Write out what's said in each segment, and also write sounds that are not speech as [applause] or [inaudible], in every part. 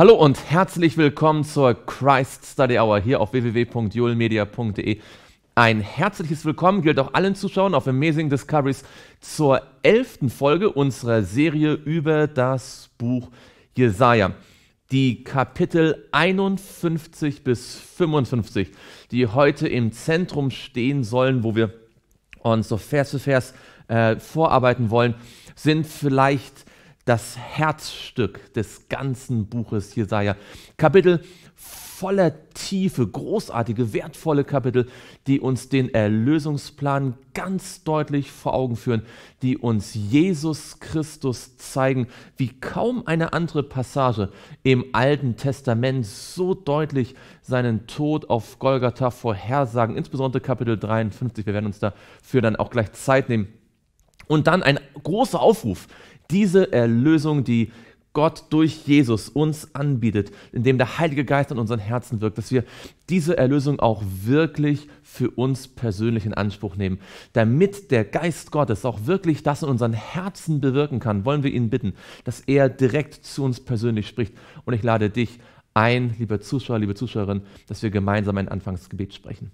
Hallo und herzlich willkommen zur Christ Study Hour hier auf www.julmedia.de. Ein herzliches Willkommen gilt auch allen Zuschauern auf Amazing Discoveries zur elften Folge unserer Serie über das Buch Jesaja. Die Kapitel 51 bis 55, die heute im Zentrum stehen sollen, wo wir uns so Vers zu Vers äh, vorarbeiten wollen, sind vielleicht das Herzstück des ganzen Buches Jesaja. Kapitel voller Tiefe, großartige, wertvolle Kapitel, die uns den Erlösungsplan ganz deutlich vor Augen führen, die uns Jesus Christus zeigen, wie kaum eine andere Passage im Alten Testament so deutlich seinen Tod auf Golgatha vorhersagen, insbesondere Kapitel 53. Wir werden uns dafür dann auch gleich Zeit nehmen. Und dann ein großer Aufruf diese Erlösung, die Gott durch Jesus uns anbietet, indem der Heilige Geist in unseren Herzen wirkt, dass wir diese Erlösung auch wirklich für uns persönlich in Anspruch nehmen. Damit der Geist Gottes auch wirklich das in unseren Herzen bewirken kann, wollen wir ihn bitten, dass er direkt zu uns persönlich spricht. Und ich lade dich ein, lieber Zuschauer, liebe Zuschauerin, dass wir gemeinsam ein Anfangsgebet sprechen.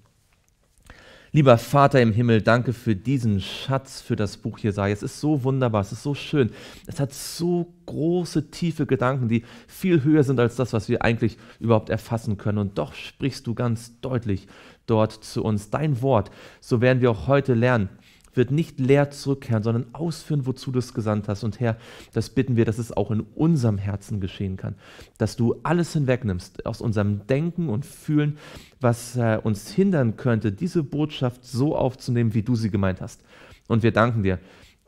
Lieber Vater im Himmel, danke für diesen Schatz, für das Buch Jesaja. Es ist so wunderbar, es ist so schön. Es hat so große, tiefe Gedanken, die viel höher sind als das, was wir eigentlich überhaupt erfassen können. Und doch sprichst du ganz deutlich dort zu uns dein Wort. So werden wir auch heute lernen, wird nicht leer zurückkehren, sondern ausführen, wozu du es gesandt hast. Und Herr, das bitten wir, dass es auch in unserem Herzen geschehen kann, dass du alles hinwegnimmst aus unserem Denken und Fühlen, was äh, uns hindern könnte, diese Botschaft so aufzunehmen, wie du sie gemeint hast. Und wir danken dir,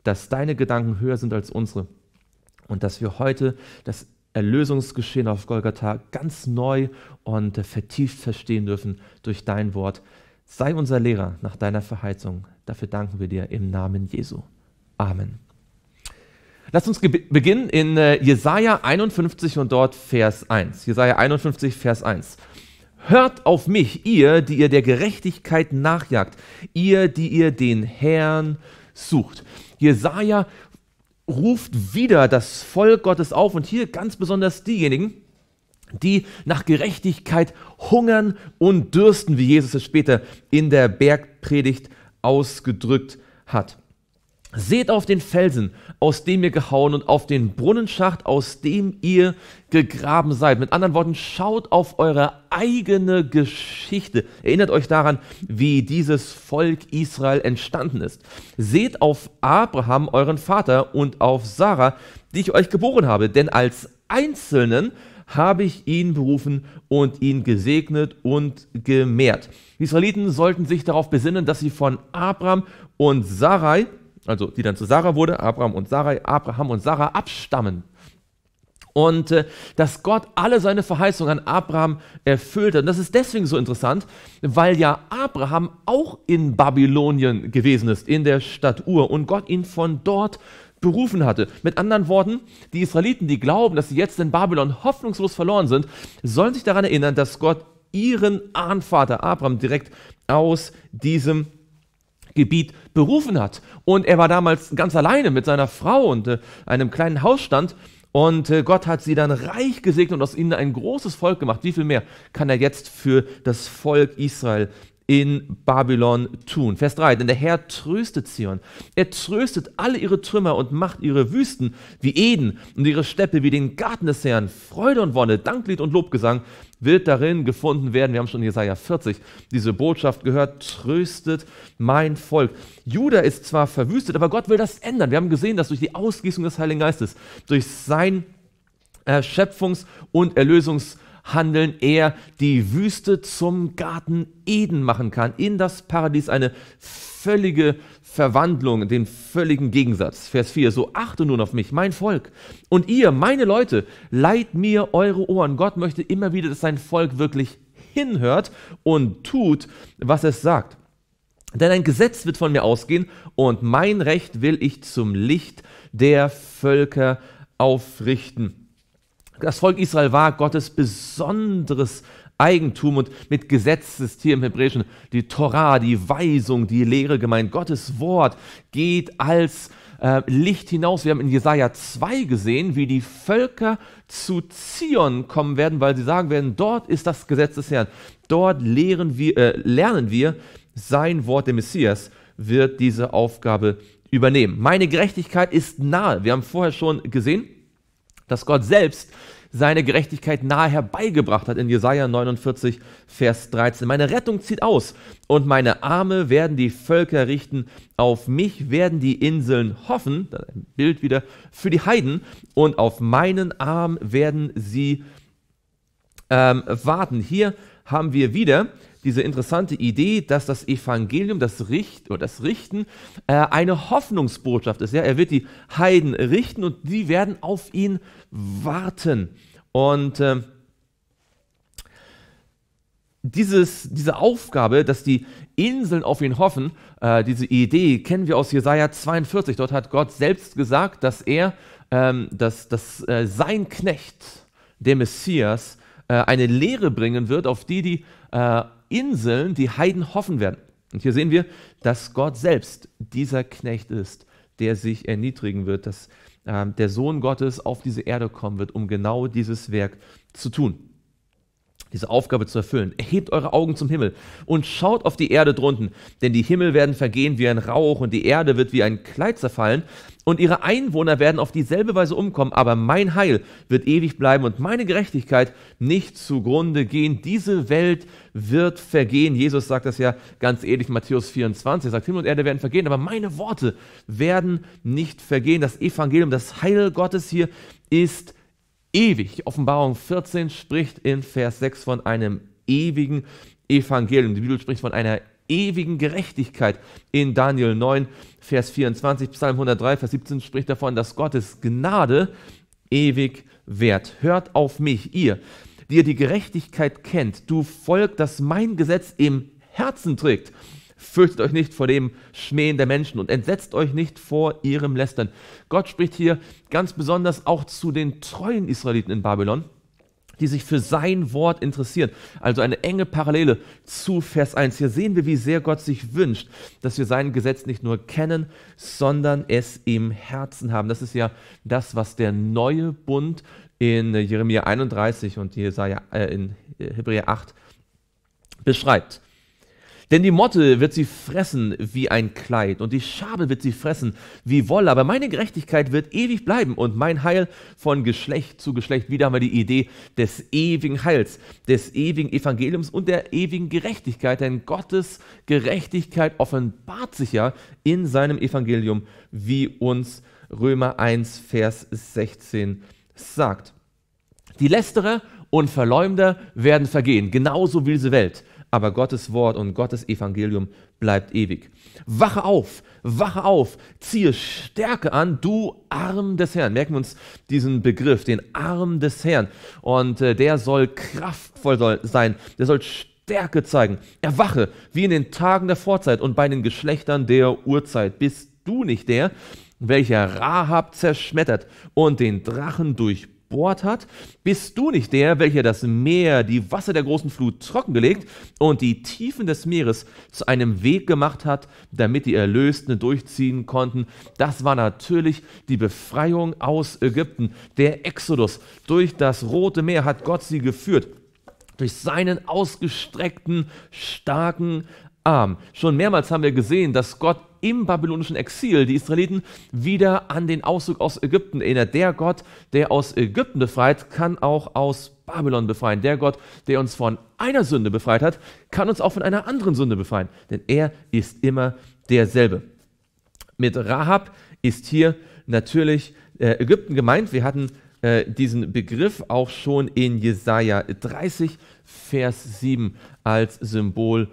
dass deine Gedanken höher sind als unsere und dass wir heute das Erlösungsgeschehen auf Golgatha ganz neu und äh, vertieft verstehen dürfen durch dein Wort. Sei unser Lehrer nach deiner Verheißung. Dafür danken wir dir im Namen Jesu. Amen. Lass uns beginnen in äh, Jesaja 51 und dort Vers 1. Jesaja 51, Vers 1. Hört auf mich, ihr, die ihr der Gerechtigkeit nachjagt, ihr, die ihr den Herrn sucht. Jesaja ruft wieder das Volk Gottes auf und hier ganz besonders diejenigen, die nach Gerechtigkeit hungern und dürsten, wie Jesus es später in der Bergpredigt sagt ausgedrückt hat. Seht auf den Felsen, aus dem ihr gehauen und auf den Brunnenschacht, aus dem ihr gegraben seid. Mit anderen Worten, schaut auf eure eigene Geschichte. Erinnert euch daran, wie dieses Volk Israel entstanden ist. Seht auf Abraham, euren Vater, und auf Sarah, die ich euch geboren habe. Denn als Einzelnen habe ich ihn berufen und ihn gesegnet und gemehrt. Die Israeliten sollten sich darauf besinnen, dass sie von Abraham und Sarai, also die dann zu Sarah wurde, Abraham und Sarai, Abraham und Sarah abstammen. Und äh, dass Gott alle seine Verheißungen an Abraham erfüllt hat. Und das ist deswegen so interessant, weil ja Abraham auch in Babylonien gewesen ist, in der Stadt Ur, und Gott ihn von dort berufen hatte. Mit anderen Worten, die Israeliten, die glauben, dass sie jetzt in Babylon hoffnungslos verloren sind, sollen sich daran erinnern, dass Gott ihren Ahnvater Abraham direkt aus diesem Gebiet berufen hat. Und er war damals ganz alleine mit seiner Frau und äh, einem kleinen Hausstand. Und äh, Gott hat sie dann reich gesegnet und aus ihnen ein großes Volk gemacht. Wie viel mehr kann er jetzt für das Volk Israel in Babylon tun. Vers 3, denn der Herr tröstet Zion. Er tröstet alle ihre Trümmer und macht ihre Wüsten wie Eden und ihre Steppe wie den Garten des Herrn. Freude und Wonne, Danklied und Lobgesang wird darin gefunden werden. Wir haben schon in Jesaja 40 diese Botschaft gehört. Tröstet mein Volk. Juda ist zwar verwüstet, aber Gott will das ändern. Wir haben gesehen, dass durch die Ausgießung des Heiligen Geistes, durch sein Erschöpfungs- äh, und Erlösungs- Handeln er die Wüste zum Garten Eden machen kann, in das Paradies eine völlige Verwandlung, den völligen Gegensatz. Vers 4, so achte nun auf mich, mein Volk. Und ihr, meine Leute, leiht mir eure Ohren. Gott möchte immer wieder, dass sein Volk wirklich hinhört und tut, was es sagt. Denn ein Gesetz wird von mir ausgehen und mein Recht will ich zum Licht der Völker aufrichten. Das Volk Israel war Gottes besonderes Eigentum und mit Gesetz ist hier im Hebräischen die Torah, die Weisung, die Lehre gemeint. Gottes Wort geht als äh, Licht hinaus. Wir haben in Jesaja 2 gesehen, wie die Völker zu Zion kommen werden, weil sie sagen werden, dort ist das Gesetz des Herrn. Dort lehren wir, äh, lernen wir sein Wort, der Messias wird diese Aufgabe übernehmen. Meine Gerechtigkeit ist nahe. Wir haben vorher schon gesehen, dass Gott selbst seine Gerechtigkeit nahe herbeigebracht hat in Jesaja 49, Vers 13. Meine Rettung zieht aus und meine Arme werden die Völker richten. Auf mich werden die Inseln hoffen, ein Bild wieder, für die Heiden und auf meinen Arm werden sie ähm, warten. Hier haben wir wieder diese interessante Idee, dass das Evangelium, das, Richt, oder das Richten, äh, eine Hoffnungsbotschaft ist. Ja? Er wird die Heiden richten und die werden auf ihn warten warten. Und äh, dieses, diese Aufgabe, dass die Inseln auf ihn hoffen, äh, diese Idee kennen wir aus Jesaja 42. Dort hat Gott selbst gesagt, dass er, ähm, dass, dass äh, sein Knecht, der Messias, äh, eine Lehre bringen wird, auf die die äh, Inseln, die Heiden hoffen werden. Und hier sehen wir, dass Gott selbst dieser Knecht ist, der sich erniedrigen wird, dass ähm, der Sohn Gottes auf diese Erde kommen wird, um genau dieses Werk zu tun diese Aufgabe zu erfüllen. Erhebt eure Augen zum Himmel und schaut auf die Erde drunten, denn die Himmel werden vergehen wie ein Rauch und die Erde wird wie ein Kleid zerfallen und ihre Einwohner werden auf dieselbe Weise umkommen, aber mein Heil wird ewig bleiben und meine Gerechtigkeit nicht zugrunde gehen. Diese Welt wird vergehen. Jesus sagt das ja ganz ähnlich in Matthäus 24, er sagt, Himmel und Erde werden vergehen, aber meine Worte werden nicht vergehen. Das Evangelium, das Heil Gottes hier ist ewig. Offenbarung 14 spricht in Vers 6 von einem ewigen Evangelium. Die Bibel spricht von einer ewigen Gerechtigkeit. In Daniel 9, Vers 24, Psalm 103, Vers 17 spricht davon, dass Gottes Gnade ewig währt. Hört auf mich, ihr, die ihr die Gerechtigkeit kennt, du Volk, das mein Gesetz im Herzen trägt Fürchtet euch nicht vor dem Schmähen der Menschen und entsetzt euch nicht vor ihrem Lästern. Gott spricht hier ganz besonders auch zu den treuen Israeliten in Babylon die sich für sein Wort interessieren. Also eine enge Parallele zu Vers 1. Hier sehen wir, wie sehr Gott sich wünscht, dass wir sein Gesetz nicht nur kennen, sondern es im Herzen haben. Das ist ja das, was der neue Bund in Jeremia 31 und Jesaja, äh, in Hebräer 8 beschreibt. Denn die Motte wird sie fressen wie ein Kleid, und die Schabe wird sie fressen wie Wolle, aber meine Gerechtigkeit wird ewig bleiben und mein Heil von Geschlecht zu Geschlecht. Wieder haben wir die Idee des ewigen Heils, des ewigen Evangeliums und der ewigen Gerechtigkeit, denn Gottes Gerechtigkeit offenbart sich ja in seinem Evangelium, wie uns Römer 1, Vers 16 sagt. Die Lästerer und Verleumder werden vergehen, genauso wie diese Welt aber Gottes Wort und Gottes Evangelium bleibt ewig. Wache auf, wache auf, ziehe Stärke an, du Arm des Herrn. Merken wir uns diesen Begriff, den Arm des Herrn. Und äh, der soll kraftvoll sein, der soll Stärke zeigen. Erwache, wie in den Tagen der Vorzeit und bei den Geschlechtern der Urzeit. Bist du nicht der, welcher Rahab zerschmettert und den Drachen durchbohrt? durchbohrt hat? Bist du nicht der, welcher das Meer, die Wasser der großen Flut trockengelegt und die Tiefen des Meeres zu einem Weg gemacht hat, damit die Erlösten durchziehen konnten? Das war natürlich die Befreiung aus Ägypten. Der Exodus durch das Rote Meer hat Gott sie geführt durch seinen ausgestreckten, starken arm. Schon mehrmals haben wir gesehen, dass Gott im babylonischen Exil die Israeliten wieder an den Auszug aus Ägypten erinnert. Der Gott, der aus Ägypten befreit, kann auch aus Babylon befreien. Der Gott, der uns von einer Sünde befreit hat, kann uns auch von einer anderen Sünde befreien. Denn er ist immer derselbe. Mit Rahab ist hier natürlich äh, Ägypten gemeint. Wir hatten äh, diesen Begriff auch schon in Jesaja 30, Vers 7 als Symbol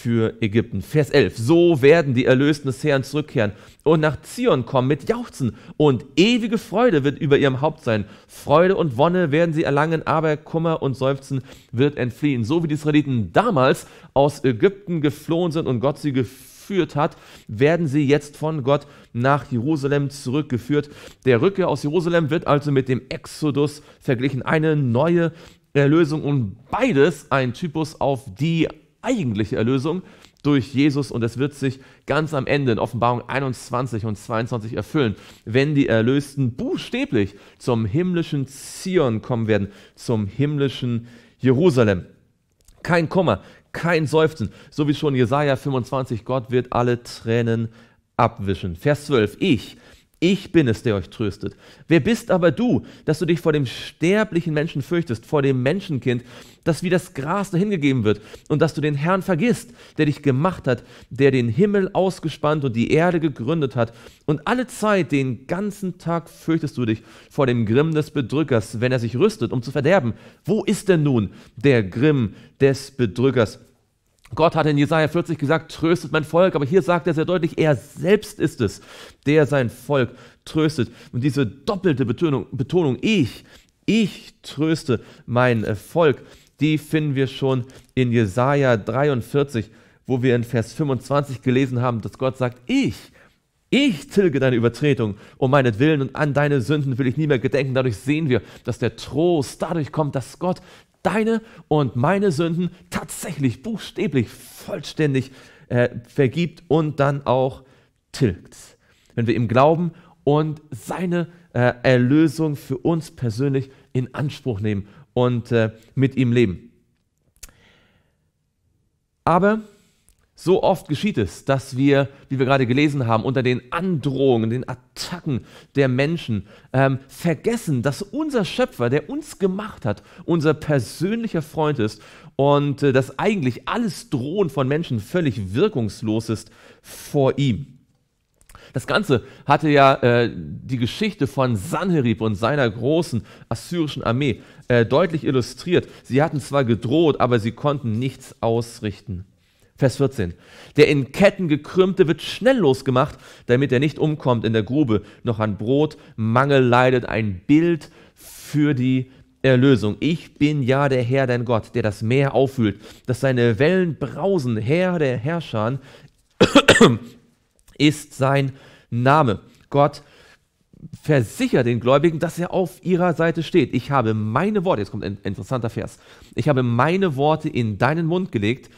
für Ägypten. Vers 11. So werden die Erlösten des Herrn zurückkehren und nach Zion kommen mit Jauchzen und ewige Freude wird über ihrem Haupt sein. Freude und Wonne werden sie erlangen, aber Kummer und Seufzen wird entfliehen. So wie die Israeliten damals aus Ägypten geflohen sind und Gott sie geführt hat, werden sie jetzt von Gott nach Jerusalem zurückgeführt. Der Rückkehr aus Jerusalem wird also mit dem Exodus verglichen. Eine neue Erlösung und beides ein Typus auf die eigentliche Erlösung durch Jesus und es wird sich ganz am Ende in Offenbarung 21 und 22 erfüllen, wenn die Erlösten buchstäblich zum himmlischen Zion kommen werden, zum himmlischen Jerusalem. Kein Kummer, kein Seufzen, so wie schon Jesaja 25, Gott wird alle Tränen abwischen. Vers 12, ich, ich bin es, der euch tröstet. Wer bist aber du, dass du dich vor dem sterblichen Menschen fürchtest, vor dem Menschenkind, das wie das Gras dahingegeben wird und dass du den Herrn vergisst, der dich gemacht hat, der den Himmel ausgespannt und die Erde gegründet hat und alle Zeit, den ganzen Tag fürchtest du dich vor dem Grimm des Bedrückers, wenn er sich rüstet, um zu verderben. Wo ist denn nun der Grimm des Bedrückers? Gott hat in Jesaja 40 gesagt, tröstet mein Volk, aber hier sagt er sehr deutlich, er selbst ist es, der sein Volk tröstet. Und diese doppelte Betonung, Betonung ich, ich tröste mein äh, Volk, die finden wir schon in Jesaja 43, wo wir in Vers 25 gelesen haben, dass Gott sagt, ich, ich tilge deine Übertretung um meinetwillen und an deine Sünden will ich nie mehr gedenken. Dadurch sehen wir, dass der Trost dadurch kommt, dass Gott deine und meine Sünden tatsächlich buchstäblich vollständig äh, vergibt und dann auch tilgt. Wenn wir ihm glauben und seine äh, Erlösung für uns persönlich in Anspruch nehmen und äh, mit ihm leben. Aber so oft geschieht es, dass wir, wie wir gerade gelesen haben, unter den Androhungen, den Attacken der Menschen ähm, vergessen, dass unser Schöpfer, der uns gemacht hat, unser persönlicher Freund ist und äh, dass eigentlich alles Drohen von Menschen völlig wirkungslos ist vor ihm. Das Ganze hatte ja äh, die Geschichte von Sanherib und seiner großen assyrischen Armee äh, deutlich illustriert. Sie hatten zwar gedroht, aber sie konnten nichts ausrichten. Vers 14. Der in Ketten gekrümmte wird schnell losgemacht, damit er nicht umkommt in der Grube, noch an Brot, Mangel leidet, ein Bild für die Erlösung. Ich bin ja der Herr, dein Gott, der das Meer auffüllt, dass seine Wellen brausen. Herr der Herrscher [coughs] ist sein Name. Gott versichert den Gläubigen, dass er auf ihrer Seite steht. Ich habe meine Worte, jetzt kommt ein interessanter Vers, ich habe meine Worte in deinen Mund gelegt,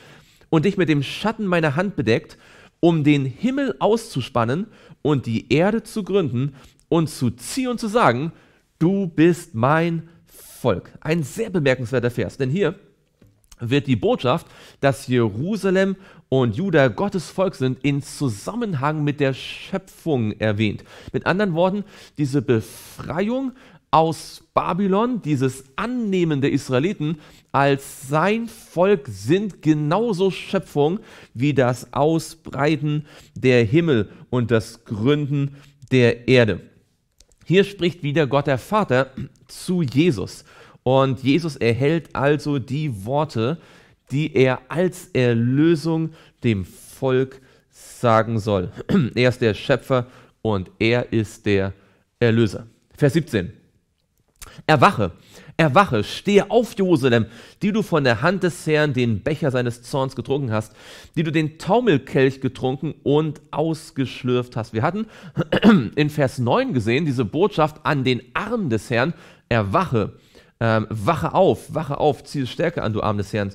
und dich mit dem Schatten meiner Hand bedeckt, um den Himmel auszuspannen und die Erde zu gründen und zu ziehen und zu sagen, du bist mein Volk. Ein sehr bemerkenswerter Vers, denn hier wird die Botschaft, dass Jerusalem und Juda Gottes Volk sind, in Zusammenhang mit der Schöpfung erwähnt. Mit anderen Worten, diese Befreiung aus Babylon, dieses Annehmen der Israeliten als sein Volk sind genauso Schöpfung wie das Ausbreiten der Himmel und das Gründen der Erde. Hier spricht wieder Gott der Vater zu Jesus und Jesus erhält also die Worte, die er als Erlösung dem Volk sagen soll. [clears throat] Er ist der Schöpfer und er ist der Erlöser. Vers 17. Erwache, erwache, stehe auf, Jerusalem, die du von der Hand des Herrn den Becher seines Zorns getrunken hast, die du den Taumelkelch getrunken und ausgeschlürft hast. Wir hatten [clears throat] in Vers 9 gesehen, diese Botschaft an den Arm des Herrn, erwache, ähm, wache auf, wache auf, ziehe Stärke an, du Arm des Herrn.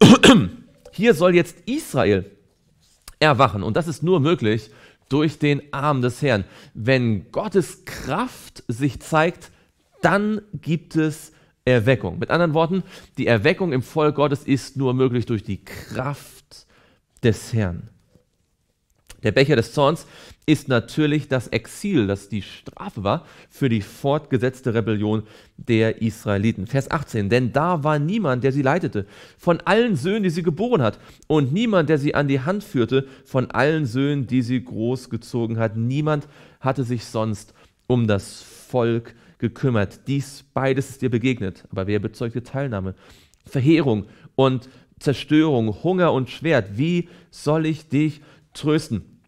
[clears throat] Hier soll jetzt Israel erwachen und das ist nur möglich durch den Arm des Herrn. Wenn Gottes Kraft sich zeigt, dann gibt es Erweckung. Mit anderen Worten, die Erweckung im Volk Gottes ist nur möglich durch die Kraft des Herrn. Der Becher des Zorns ist natürlich das Exil, das die Strafe war für die fortgesetzte Rebellion der Israeliten. Vers 18, denn da war niemand, der sie leitete, von allen Söhnen, die sie geboren hat, und niemand, der sie an die Hand führte, von allen Söhnen, die sie großgezogen hat. Niemand hatte sich sonst um das Volk gekümmert. Dies beides ist dir begegnet. Aber wer bezeugte Teilnahme? Verheerung und Zerstörung, Hunger und Schwert. Wie soll ich dich trösten?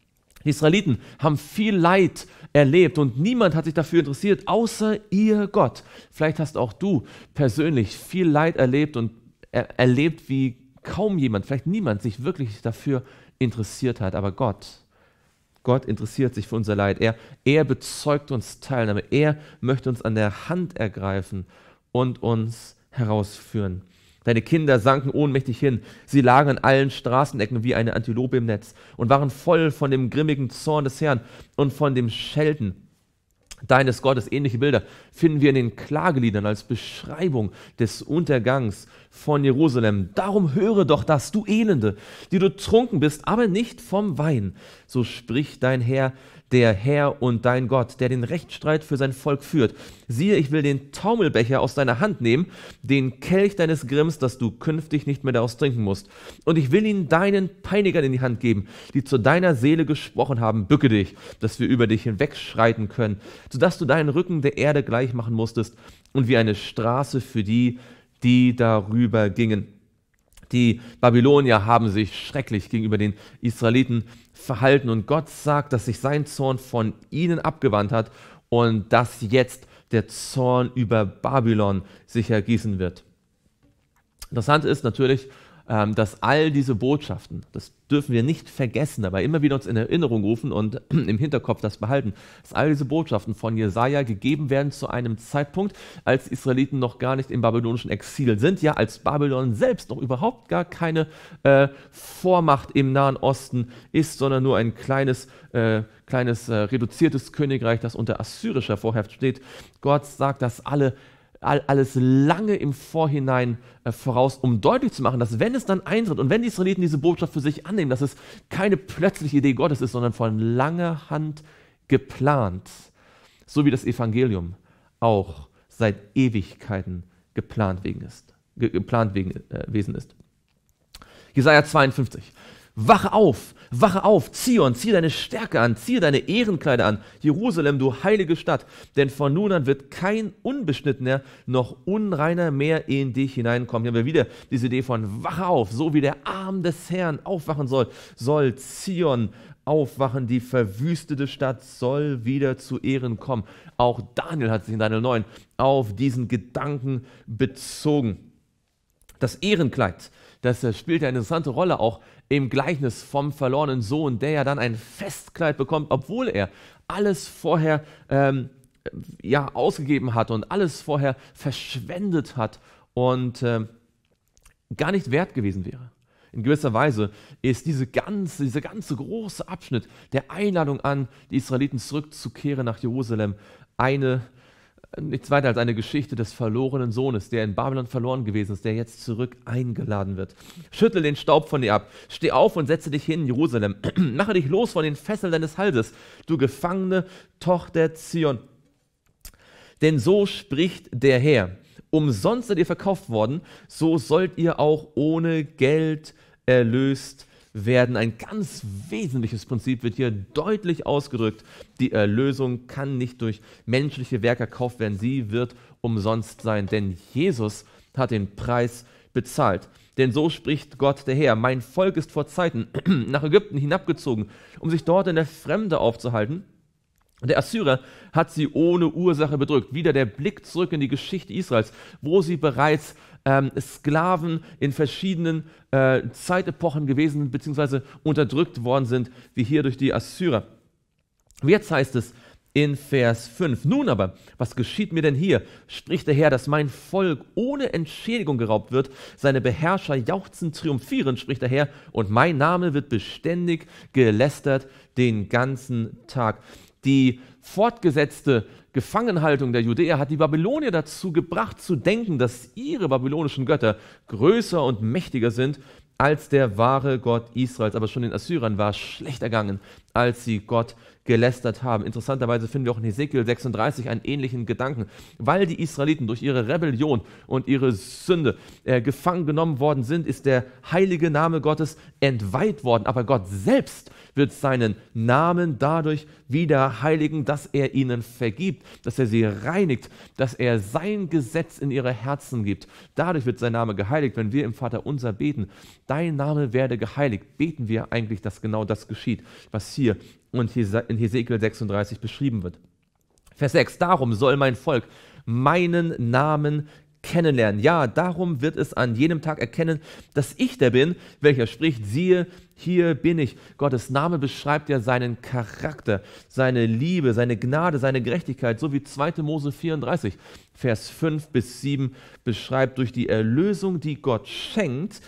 Die Israeliten haben viel Leid erlebt und niemand hat sich dafür interessiert, außer ihr Gott. Vielleicht hast auch du persönlich viel Leid erlebt und er erlebt, wie kaum jemand, vielleicht niemand sich wirklich dafür interessiert hat. Aber Gott Gott interessiert sich für unser Leid. Er, er bezeugt uns Teilnahme. Er möchte uns an der Hand ergreifen und uns herausführen. Deine Kinder sanken ohnmächtig hin. Sie lagen an allen Straßenecken wie eine Antilope im Netz und waren voll von dem grimmigen Zorn des Herrn und von dem Schelten, deines Gottes. Ähnliche Bilder finden wir in den Klageliedern als Beschreibung des Untergangs von Jerusalem. Darum höre doch das, du Elende, die du trunken bist, aber nicht vom Wein. So spricht dein Herr, der Herr und dein Gott, der den Rechtsstreit für sein Volk führt. Siehe, ich will den Taumelbecher aus deiner Hand nehmen, den Kelch deines Grimms, dass du künftig nicht mehr daraus trinken musst. Und ich will ihn deinen Peinigern in die Hand geben, die zu deiner Seele gesprochen haben. Bücke dich, dass wir über dich hinwegschreiten können, sodass du deinen Rücken der Erde gleich machen musstest und wie eine Straße für die, die darüber gingen. Die Babylonier haben sich schrecklich gegenüber den Israeliten verhalten und Gott sagt, dass sich sein Zorn von ihnen abgewandt hat und dass jetzt der Zorn über Babylon sich ergießen wird. Interessant ist natürlich, ähm, dass all diese Botschaften, das dürfen wir nicht vergessen, aber immer wieder uns in Erinnerung rufen und [clears throat] im Hinterkopf das behalten, dass all diese Botschaften von Jesaja gegeben werden zu einem Zeitpunkt, als die Israeliten noch gar nicht im babylonischen Exil sind, ja, als Babylon selbst noch überhaupt gar keine äh, Vormacht im Nahen Osten ist, sondern nur ein kleines, äh, kleines äh, reduziertes Königreich, das unter assyrischer Vorherrschaft steht. Gott sagt, dass alle alles lange im Vorhinein äh, voraus, um deutlich zu machen, dass wenn es dann eintritt und wenn die Israeliten diese Botschaft für sich annehmen, dass es keine plötzliche Idee Gottes ist, sondern von langer Hand geplant, so wie das Evangelium auch seit Ewigkeiten geplant wegen ist, geplant wegen, äh, Wesen ist. Jesaja 52. Wache auf, wache auf, Zion, zieh deine Stärke an, zieh deine Ehrenkleider an, Jerusalem, du heilige Stadt, denn von nun an wird kein Unbeschnittener noch Unreiner mehr in dich hineinkommen. Hier haben wir wieder diese Idee von wache auf, so wie der Arm des Herrn aufwachen soll, soll Zion aufwachen, die verwüstete Stadt soll wieder zu Ehren kommen. Auch Daniel hat sich in Daniel 9 auf diesen Gedanken bezogen. Das Ehrenkleid, das spielt ja eine interessante Rolle auch im Gleichnis vom verlorenen Sohn, der ja dann ein Festkleid bekommt, obwohl er alles vorher ähm, ja, ausgegeben hat und alles vorher verschwendet hat und ähm, gar nicht wert gewesen wäre. In gewisser Weise ist diese ganze, dieser ganze große Abschnitt der Einladung an die Israeliten zurückzukehren nach Jerusalem eine nichts weiter als eine Geschichte des verlorenen Sohnes, der in Babylon verloren gewesen ist, der jetzt zurück eingeladen wird. Schüttel den Staub von dir ab, steh auf und setze dich hin, in Jerusalem. [clears throat] Mache dich los von den Fesseln deines Halses, du gefangene Tochter Zion. Denn so spricht der Herr. Umsonst seid ihr verkauft worden, so sollt ihr auch ohne Geld erlöst werden. Ein ganz wesentliches Prinzip wird hier deutlich ausgedrückt. Die Erlösung kann nicht durch menschliche Werke erkauft werden, sie wird umsonst sein, denn Jesus hat den Preis bezahlt. Denn so spricht Gott der Herr, mein Volk ist vor Zeiten [clears throat] nach Ägypten hinabgezogen, um sich dort in der Fremde aufzuhalten. der Assyrer hat sie ohne Ursache bedrückt. Wieder der Blick zurück in die Geschichte Israels, wo sie bereits ähm, Sklaven in verschiedenen äh, Zeitepochen gewesen sind, beziehungsweise unterdrückt worden sind, wie hier durch die Assyrer. Jetzt heißt es, in Vers 5. Nun aber, was geschieht mir denn hier? Spricht der Herr, dass mein Volk ohne Entschädigung geraubt wird, seine Beherrscher jauchzen triumphieren, spricht der Herr, und mein Name wird beständig gelästert den ganzen Tag die fortgesetzte Gefangenhaltung der Judäer hat die Babylonier dazu gebracht zu denken, dass ihre babylonischen Götter größer und mächtiger sind als der wahre Gott Israels. Aber schon den Assyrern war schlecht ergangen, als sie Gott gelästert haben. Interessanterweise finden wir auch in Hesekiel 36 einen ähnlichen Gedanken. Weil die Israeliten durch ihre Rebellion und ihre Sünde äh, gefangen genommen worden sind, ist der heilige Name Gottes entweiht worden. Aber Gott selbst wird seinen Namen dadurch wieder heiligen, dass er ihnen vergibt, dass er sie reinigt, dass er sein Gesetz in ihre Herzen gibt. Dadurch wird sein Name geheiligt. Wenn wir im Vater unser beten, dein Name werde geheiligt, beten wir eigentlich, dass genau das geschieht, was hier und in Hesekiel 36 beschrieben wird. Vers 6, darum soll mein Volk meinen Namen kennenlernen. Ja, darum wird es an jenem Tag erkennen, dass ich der bin, welcher spricht, siehe, hier bin ich. Gottes Name beschreibt ja seinen Charakter, seine Liebe, seine Gnade, seine Gerechtigkeit, so wie 2. Mose 34, Vers 5 bis 7 beschreibt durch die Erlösung, die Gott schenkt,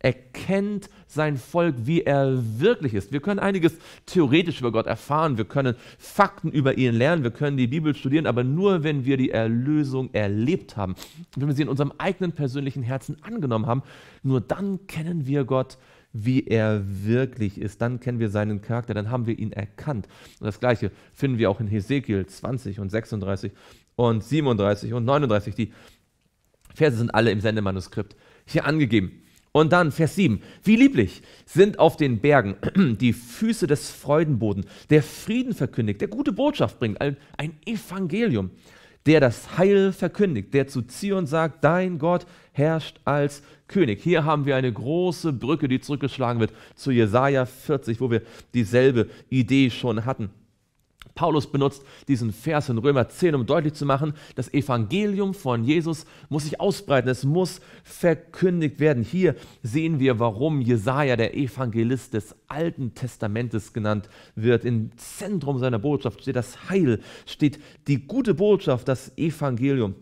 erkennt sein Volk, wie er wirklich ist. Wir können einiges theoretisch über Gott erfahren, wir können Fakten über ihn lernen, wir können die Bibel studieren, aber nur wenn wir die Erlösung erlebt haben, wenn wir sie in unserem eigenen persönlichen Herzen angenommen haben, nur dann kennen wir Gott wie er wirklich ist. Dann kennen wir seinen Charakter, dann haben wir ihn erkannt. Und das Gleiche finden wir auch in Hesekiel 20 und 36 und 37 und 39. Die Verse sind alle im Sendemanuskript hier angegeben. Und dann Vers 7. Wie lieblich sind auf den Bergen [clears throat] die Füße des Freudenboden, der Frieden verkündigt, der gute Botschaft bringt, ein, ein Evangelium, der das Heil verkündigt, der zu Zion sagt, dein Gott herrscht als König. Hier haben wir eine große Brücke, die zurückgeschlagen wird zu Jesaja 40, wo wir dieselbe Idee schon hatten. Paulus benutzt diesen Vers in Römer 10, um deutlich zu machen, das Evangelium von Jesus muss sich ausbreiten, es muss verkündigt werden. Hier sehen wir, warum Jesaja, der Evangelist des Alten Testamentes genannt wird. Im Zentrum seiner Botschaft steht das Heil, steht die gute Botschaft, das Evangelium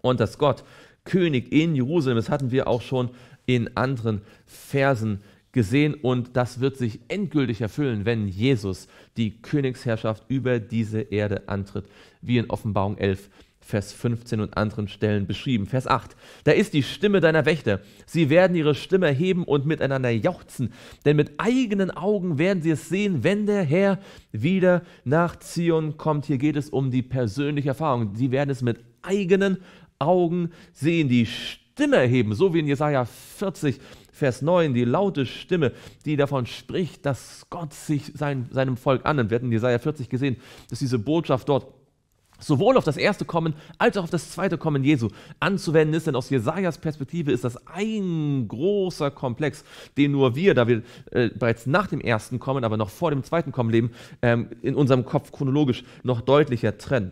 und das Gott König in Jerusalem Das hatten wir auch schon in anderen Versen gesehen und das wird sich endgültig erfüllen, wenn Jesus die Königsherrschaft über diese Erde antritt, wie in Offenbarung 11, Vers 15 und anderen Stellen beschrieben. Vers 8. Da ist die Stimme deiner Wächter. Sie werden ihre Stimme heben und miteinander jauchzen, denn mit eigenen Augen werden sie es sehen, wenn der Herr wieder nach Zion kommt. Hier geht es um die persönliche Erfahrung. Sie werden es mit eigenen Augen sehen, die Stimme heben, so wie in Jesaja 40 Vers 9, die laute Stimme, die davon spricht, dass Gott sich sein, seinem Volk annimmt. Wir hatten in Jesaja 40 gesehen, dass diese Botschaft dort sowohl auf das erste Kommen als auch auf das zweite Kommen Jesu anzuwenden ist, denn aus Jesajas Perspektive ist das ein großer Komplex, den nur wir, da wir äh, bereits nach dem ersten Kommen, aber noch vor dem zweiten Kommen leben, ähm, in unserem Kopf chronologisch noch deutlicher trennen.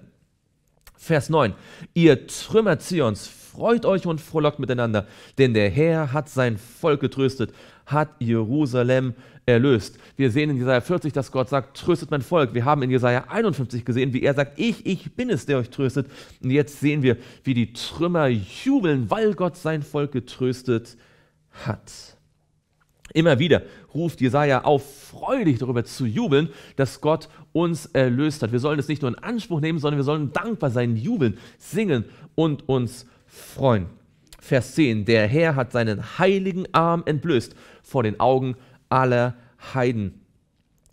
Vers 9. Ihr Trümmer Zions, freut euch und frohlockt miteinander, denn der Herr hat sein Volk getröstet, hat Jerusalem erlöst. Wir sehen in Jesaja 40, dass Gott sagt, tröstet mein Volk. Wir haben in Jesaja 51 gesehen, wie er sagt, ich, ich bin es, der euch tröstet. Und jetzt sehen wir, wie die Trümmer jubeln, weil Gott sein Volk getröstet hat. Immer wieder ruft Jesaja auf, freudig darüber zu jubeln, dass Gott uns erlöst hat. Wir sollen es nicht nur in Anspruch nehmen, sondern wir sollen dankbar sein, jubeln, singen und uns freuen. Vers 10, der Herr hat seinen heiligen Arm entblößt vor den Augen aller Heiden.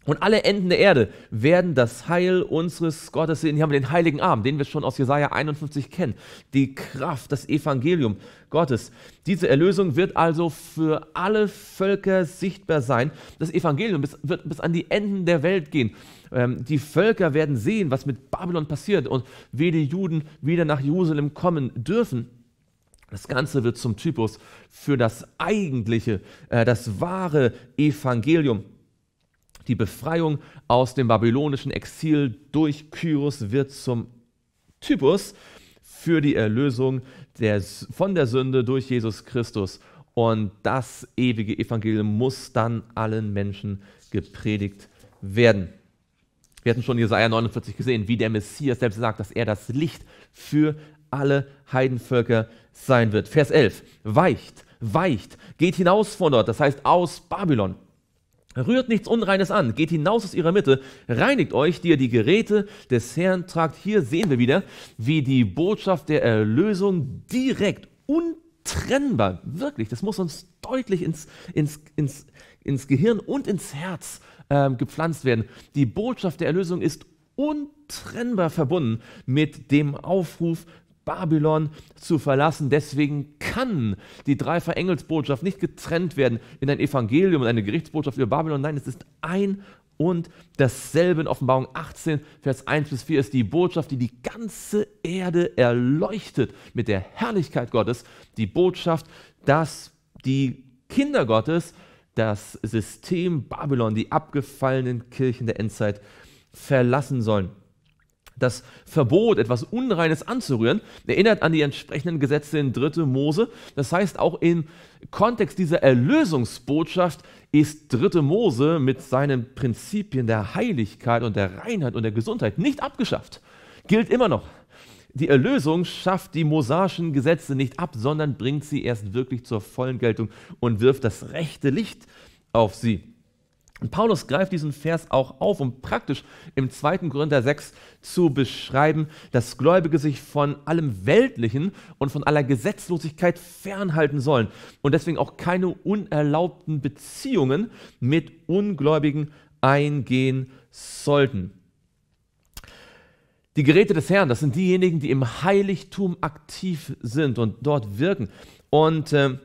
Und alle Enden der Erde werden das Heil unseres Gottes sehen. Hier haben wir den Heiligen Arm, den wir schon aus Jesaja 51 kennen. Die Kraft, das Evangelium Gottes. Diese Erlösung wird also für alle Völker sichtbar sein. Das Evangelium wird bis an die Enden der Welt gehen. Ähm, die Völker werden sehen, was mit Babylon passiert und wie die Juden wieder nach Jerusalem kommen dürfen. Das Ganze wird zum Typus für das eigentliche, äh, das wahre Evangelium. Die Befreiung aus dem babylonischen Exil durch Kyros wird zum Typus für die Erlösung der, von der Sünde durch Jesus Christus. Und das ewige Evangelium muss dann allen Menschen gepredigt werden. Wir hatten schon Jesaja 49 gesehen, wie der Messias selbst sagt, dass er das Licht für alle Heidenvölker sein wird. Vers 11. Weicht, weicht, geht hinaus von dort, das heißt aus Babylon, Rührt nichts Unreines an, geht hinaus aus ihrer Mitte, reinigt euch, die ihr die Geräte des Herrn tragt. Hier sehen wir wieder, wie die Botschaft der Erlösung direkt, untrennbar, wirklich, das muss uns deutlich ins, ins, ins, ins Gehirn und ins Herz äh, gepflanzt werden. Die Botschaft der Erlösung ist untrennbar verbunden mit dem Aufruf Babylon zu verlassen. Deswegen kann die dreifache Engelsbotschaft nicht getrennt werden in ein Evangelium und eine Gerichtsbotschaft über Babylon. Nein, es ist ein und dasselbe in Offenbarung 18, Vers 1 bis 4 ist die Botschaft, die die ganze Erde erleuchtet mit der Herrlichkeit Gottes. Die Botschaft, dass die Kinder Gottes das System Babylon, die abgefallenen Kirchen der Endzeit, verlassen sollen. Das Verbot, etwas Unreines anzurühren, erinnert an die entsprechenden Gesetze in 3. Mose. Das heißt, auch im Kontext dieser Erlösungsbotschaft ist 3. Mose mit seinen Prinzipien der Heiligkeit und der Reinheit und der Gesundheit nicht abgeschafft. Gilt immer noch. Die Erlösung schafft die mosaischen Gesetze nicht ab, sondern bringt sie erst wirklich zur vollen Geltung und wirft das rechte Licht auf sie. Und Paulus greift diesen Vers auch auf, um praktisch im 2. Korinther 6 zu beschreiben, dass Gläubige sich von allem Weltlichen und von aller Gesetzlosigkeit fernhalten sollen und deswegen auch keine unerlaubten Beziehungen mit Ungläubigen eingehen sollten. Die Geräte des Herrn, das sind diejenigen, die im Heiligtum aktiv sind und dort wirken. Und äh,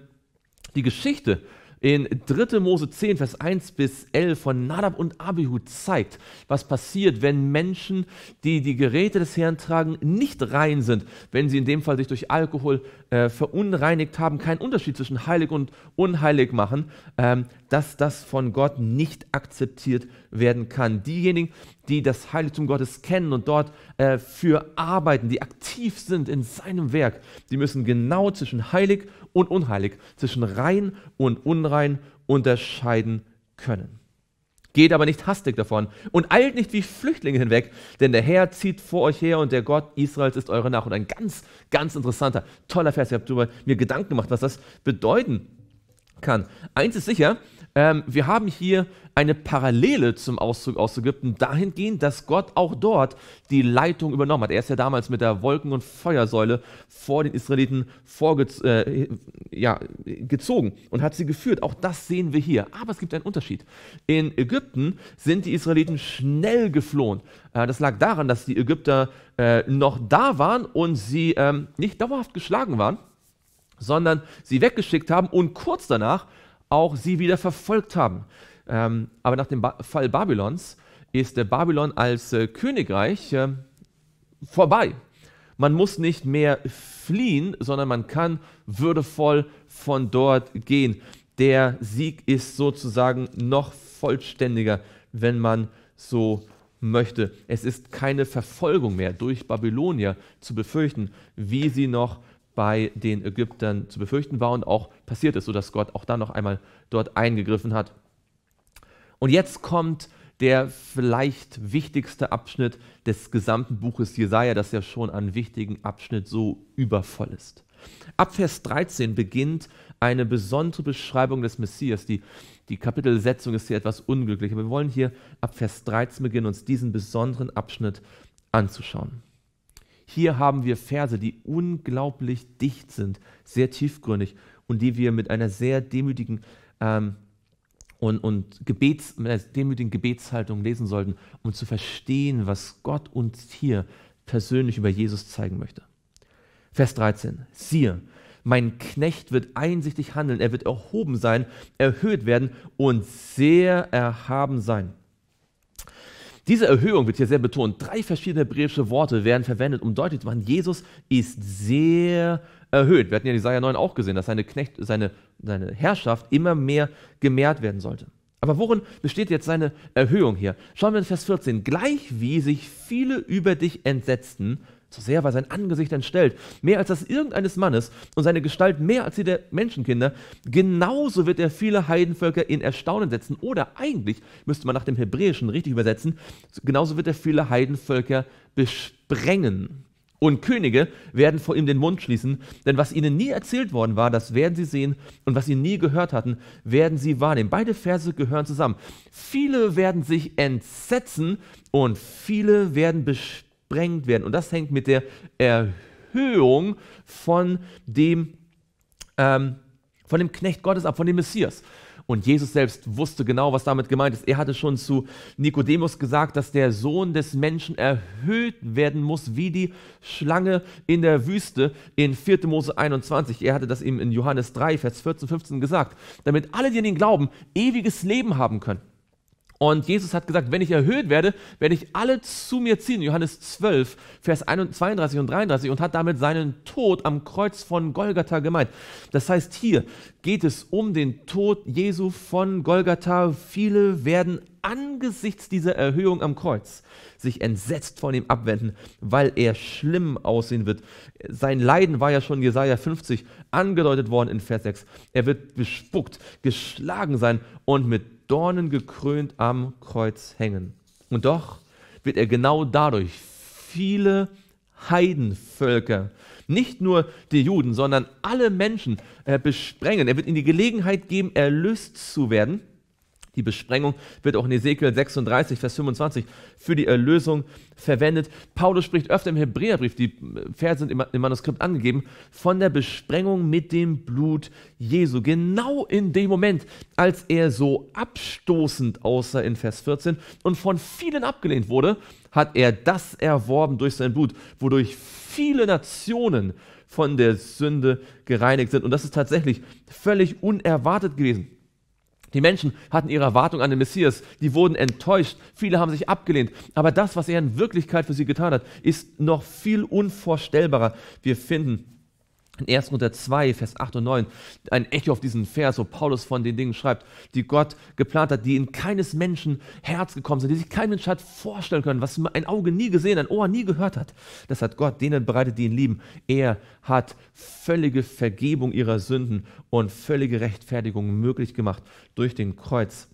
die Geschichte, in 3. Mose 10, Vers 1 bis 11 von Nadab und Abihu zeigt, was passiert, wenn Menschen, die die Geräte des Herrn tragen, nicht rein sind, wenn sie in dem Fall sich durch Alkohol äh, verunreinigt haben, keinen Unterschied zwischen heilig und unheilig machen, ähm, dass das von Gott nicht akzeptiert werden kann. Diejenigen, die das Heiligtum Gottes kennen und dort äh, für arbeiten, die aktiv sind in seinem Werk, die müssen genau zwischen heilig und unheilig, zwischen rein und unrein unterscheiden können. Geht aber nicht hastig davon und eilt nicht wie Flüchtlinge hinweg, denn der Herr zieht vor euch her und der Gott Israels ist eure Nach. Und ein ganz, ganz interessanter, toller Vers. Ich habe mir Gedanken gemacht, was das bedeuten kann. Eins ist sicher, ähm, wir haben hier eine Parallele zum Auszug aus Ägypten dahingehend, dass Gott auch dort die Leitung übernommen hat. Er ist ja damals mit der Wolken- und Feuersäule vor den Israeliten vorgezogen äh, ja, und hat sie geführt. Auch das sehen wir hier. Aber es gibt einen Unterschied. In Ägypten sind die Israeliten schnell geflohen. Äh, das lag daran, dass die Ägypter äh, noch da waren und sie ähm, nicht dauerhaft geschlagen waren, sondern sie weggeschickt haben und kurz danach auch sie wieder verfolgt haben. Ähm, aber nach dem ba Fall Babylons ist der Babylon als äh, Königreich äh, vorbei. Man muss nicht mehr fliehen, sondern man kann würdevoll von dort gehen. Der Sieg ist sozusagen noch vollständiger, wenn man so möchte. Es ist keine Verfolgung mehr durch Babylonier zu befürchten, wie sie noch bei den Ägyptern zu befürchten war und auch passiert ist, sodass Gott auch dann noch einmal dort eingegriffen hat. Und jetzt kommt der vielleicht wichtigste Abschnitt des gesamten Buches Jesaja, das ja schon an wichtigen Abschnitt so übervoll ist. Ab Vers 13 beginnt eine besondere Beschreibung des Messias. Die, die Kapitelsetzung ist hier etwas unglücklich, aber wir wollen hier ab Vers 13 beginnen, uns diesen besonderen Abschnitt anzuschauen. Hier haben wir Verse, die unglaublich dicht sind, sehr tiefgründig und die wir mit einer sehr demütigen ähm, und, und Gebets, mit einer demütigen Gebetshaltung lesen sollten, um zu verstehen, was Gott uns hier persönlich über Jesus zeigen möchte. Vers 13. Siehe, mein Knecht wird einsichtig handeln, er wird erhoben sein, erhöht werden und sehr erhaben sein. Diese Erhöhung wird hier sehr betont. Drei verschiedene hebräische Worte werden verwendet, um deutlich zu machen, Jesus ist sehr erhöht. Wir hatten ja in Isaiah 9 auch gesehen, dass seine, Knecht, seine, seine Herrschaft immer mehr gemehrt werden sollte. Aber worin besteht jetzt seine Erhöhung hier? Schauen wir in Vers 14. Gleich wie sich viele über dich entsetzten, so sehr war sein Angesicht entstellt, mehr als das irgendeines Mannes und seine Gestalt mehr als die der Menschenkinder. Genauso wird er viele Heidenvölker in Erstaunen setzen. Oder eigentlich müsste man nach dem Hebräischen richtig übersetzen, genauso wird er viele Heidenvölker besprengen. Und Könige werden vor ihm den Mund schließen, denn was ihnen nie erzählt worden war, das werden sie sehen, und was sie nie gehört hatten, werden sie wahrnehmen. Beide Verse gehören zusammen. Viele werden sich entsetzen und viele werden besprengen gesprengt werden. Und das hängt mit der Erhöhung von dem, ähm, von dem Knecht Gottes ab, von dem Messias. Und Jesus selbst wusste genau, was damit gemeint ist. Er hatte schon zu Nikodemus gesagt, dass der Sohn des Menschen erhöht werden muss, wie die Schlange in der Wüste in 4. Mose 21. Er hatte das ihm in Johannes 3, Vers 14, 15 gesagt, damit alle, die an ihn glauben, ewiges Leben haben können. Und Jesus hat gesagt, wenn ich erhöht werde, werde ich alle zu mir ziehen. Johannes 12, Vers 32 und 33 und hat damit seinen Tod am Kreuz von Golgatha gemeint. Das heißt, hier geht es um den Tod Jesu von Golgatha. Viele werden angesichts dieser Erhöhung am Kreuz sich entsetzt von ihm abwenden, weil er schlimm aussehen wird. Sein Leiden war ja schon Jesaja 50 angedeutet worden in Vers 6. Er wird bespuckt, geschlagen sein und mit Dornen gekrönt am Kreuz hängen. Und doch wird er genau dadurch viele Heidenvölker, nicht nur die Juden, sondern alle Menschen äh, besprengen. Er wird ihnen die Gelegenheit geben, erlöst zu werden die Besprengung wird auch in Ezekiel 36, Vers 25 für die Erlösung verwendet. Paulus spricht öfter im Hebräerbrief, die Verse sind im Manuskript angegeben, von der Besprengung mit dem Blut Jesu. Genau in dem Moment, als er so abstoßend aussah in Vers 14 und von vielen abgelehnt wurde, hat er das erworben durch sein Blut, wodurch viele Nationen von der Sünde gereinigt sind. Und das ist tatsächlich völlig unerwartet gewesen. Die Menschen hatten ihre Erwartung an den Messias, die wurden enttäuscht, viele haben sich abgelehnt. Aber das, was er in Wirklichkeit für sie getan hat, ist noch viel unvorstellbarer. Wir finden in 1. Korinther 2, Vers 8 und 9, ein Echo auf diesen Vers, wo Paulus von den Dingen schreibt, die Gott geplant hat, die in keines Menschen Herz gekommen sind, die sich kein Mensch hat vorstellen können, was ein Auge nie gesehen, ein Ohr nie gehört hat. Das hat Gott denen bereitet, die ihn lieben. Er hat völlige Vergebung ihrer Sünden und völlige Rechtfertigung möglich gemacht durch den Kreuz